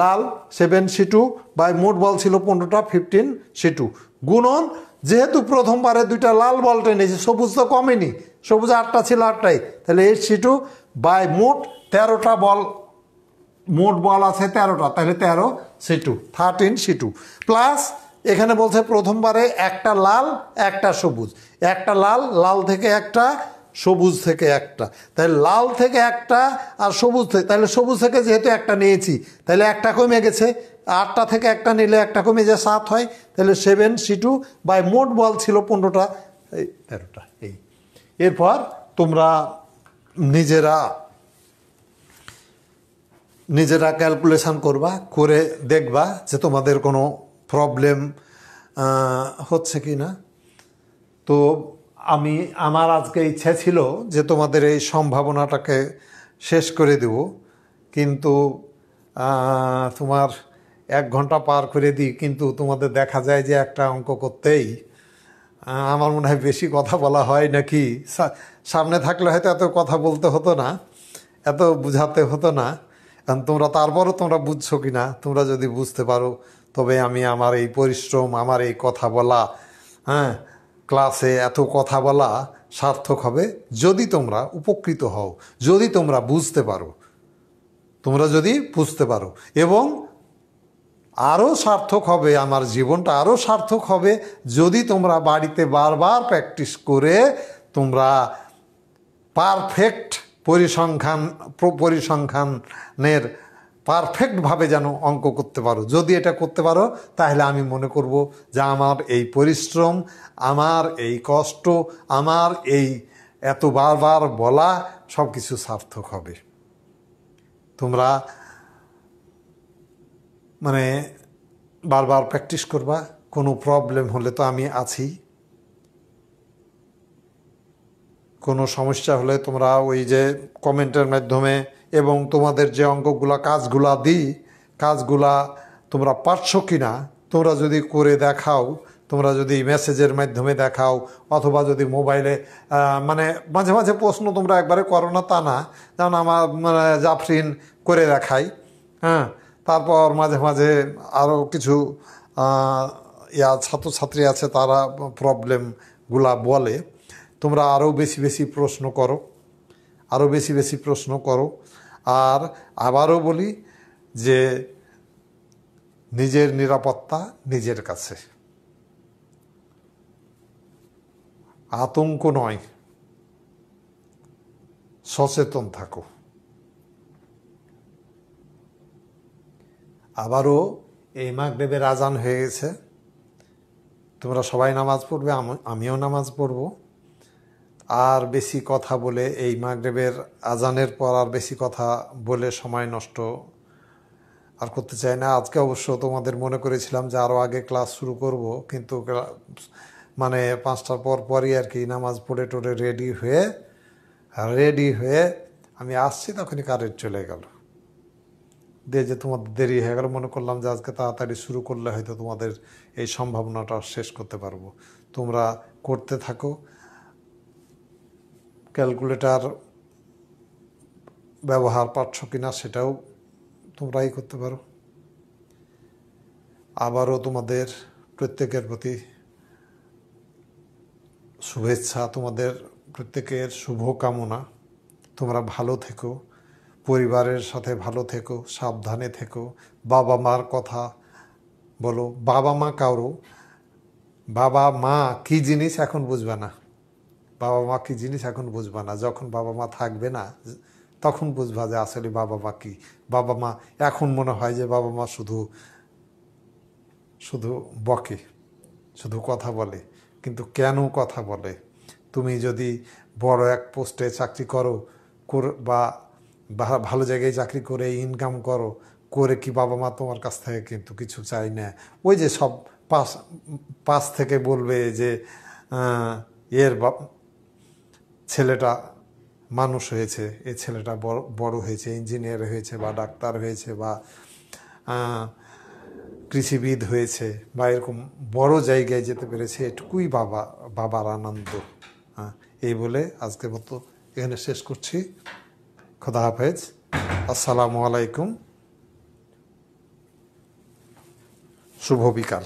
লাল সেভেন সি টু বাই মোট বল ছিল পনেরোটা ফিফটিন সি টু গুণন যেহেতু প্রথমবারে দুইটা লাল বল টেনেছে সবুজ তো কমেনি সবুজ আটটা ছিল আটটাই তাহলে এইট সি টু বাই মোট তেরোটা বল মোট বল আছে তেরোটা তাহলে তেরো C two thirteen C two plus এখানে বলছে প্রথমবারে একটা লাল একটা সবুজ একটা লাল লাল থেকে একটা সবুজ থেকে একটা তাহলে লাল থেকে একটা আর সবুজ থেকে তাহলে সবুজ থেকে যেহেতু একটা নিয়েছি তাহলে একটা কমে গেছে আটটা থেকে একটা নিলে একটা কমে যে সাত হয় তাহলে সেভেন সি টু বাই মোট বল ছিল পনেরোটা এই তেরোটা এই এরপর তোমরা নিজেরা নিজেরা ক্যালকুলেশান করবা করে দেখবা যে তোমাদের কোনো প্রবলেম হচ্ছে কি না তো আমি আমার আজকে ইচ্ছে ছিল যে তোমাদের এই সম্ভাবনাটাকে শেষ করে দেব কিন্তু তোমার এক ঘন্টা পার করে দিই কিন্তু তোমাদের দেখা যায় যে একটা অঙ্ক করতেই আমার মনে হয় বেশি কথা বলা হয় নাকি সামনে থাকলে হয়তো এত কথা বলতে হতো না এত বুঝাতে হতো না কারণ তোমরা তারপরও তোমরা বুঝছো কি না তোমরা যদি বুঝতে পারো তবে আমি আমার এই পরিশ্রম আমার এই কথা বলা হ্যাঁ ক্লাসে এত কথা বলা সার্থক হবে যদি তোমরা উপকৃত হও যদি তোমরা বুঝতে পারো তোমরা যদি বুঝতে পারো এবং আরও সার্থক হবে আমার জীবনটা আরও সার্থক হবে যদি তোমরা বাড়িতে বারবার প্র্যাকটিস করে তোমরা পারফেক্ট পরিসংখ্যান পরিসংখ্যানের পারফেক্টভাবে যেন অঙ্ক করতে পারো যদি এটা করতে পারো তাহলে আমি মনে করব যে আমার এই পরিশ্রম আমার এই কষ্ট আমার এই এত বারবার বলা সব কিছু সার্থক হবে তোমরা মানে বারবার প্র্যাকটিস করবা কোনো প্রবলেম হলে তো আমি আছি কোনো সমস্যা হলে তোমরা ওই যে কমেন্টের মাধ্যমে এবং তোমাদের যে অঙ্কগুলা কাজগুলা দিই কাজগুলা তোমরা পারছো কি না তোমরা যদি করে দেখাও তোমরা যদি মেসেজের মাধ্যমে দেখাও অথবা যদি মোবাইলে মানে মাঝে মাঝে প্রশ্ন তোমরা একবারে করো না তা না যেমন আমার মানে জাফরিন করে দেখাই হ্যাঁ তারপর মাঝে মাঝে আরও কিছু ইয়া ছাত্রছাত্রী আছে তারা প্রবলেমগুলা বলে তোমরা আরও বেশি বেশি প্রশ্ন করো আরও বেশি বেশি প্রশ্ন করো আর আবারও বলি যে নিজের নিরাপত্তা নিজের কাছে আতঙ্ক নয় সচেতন থাকো আবারও এই মাগরেবের আজান হয়ে গেছে তোমরা সবাই নামাজ পড়বে আমিও নামাজ পড়ব আর বেশি কথা বলে এই মাগরেবের আজানের পর আর বেশি কথা বলে সময় নষ্ট আর করতে চাই না আজকে অবশ্য তোমাদের মনে করেছিলাম যে আরও আগে ক্লাস শুরু করব কিন্তু মানে পাঁচটার পর পরই আর কি নামাজ পড়ে টড়ে রেডি হয়ে রেডি হয়ে আমি আসছি তখনই কারেন্ট চলে গেল দিয়ে যে তোমাদের দেরি হয়ে গেল মনে করলাম যে আজকে তাড়াতাড়ি শুরু করলে হয়তো তোমাদের এই সম্ভাবনাটা শেষ করতে পারবো তোমরা করতে থাকো ক্যালকুলেটার ব্যবহার কি না সেটাও তোমরাই করতে পারো আবারও তোমাদের প্রত্যেকের প্রতি শুভেচ্ছা তোমাদের প্রত্যেকের শুভ কামনা তোমরা ভালো থেকো পরিবারের সাথে ভালো থেকো সাবধানে থেকো বাবা মার কথা বলো বাবা মা কারো বাবা মা কি জিনিস এখন বুঝবে না বাবা মা কি জিনিস এখন বুঝবে না যখন বাবা মা থাকবে না তখন বুঝবা যে আসলে বাবা মা কি বাবা মা এখন মনে হয় যে বাবা মা শুধু শুধু বকে শুধু কথা বলে কিন্তু কেন কথা বলে তুমি যদি বড় এক পোস্টে চাকরি করো বা ভালো জায়গায় চাকরি করে ইনকাম করো করে কি বাবা মা তোমার কাছ থেকে কিন্তু কিছু চাই না ওই যে সব পাশ পাশ থেকে বলবে যে এর ছেলেটা মানুষ হয়েছে এ ছেলেটা বড় বড় হয়েছে ইঞ্জিনিয়ার হয়েছে বা ডাক্তার হয়েছে বা কৃষিবিদ হয়েছে বা এরকম বড় জায়গায় যেতে পেরেছে এটুকুই বাবা বাবার আনন্দ এই বলে আজকের মতো এখানে শেষ করছি খোদা হাফেজ আসসালামু আলাইকুম শুভ বিকাল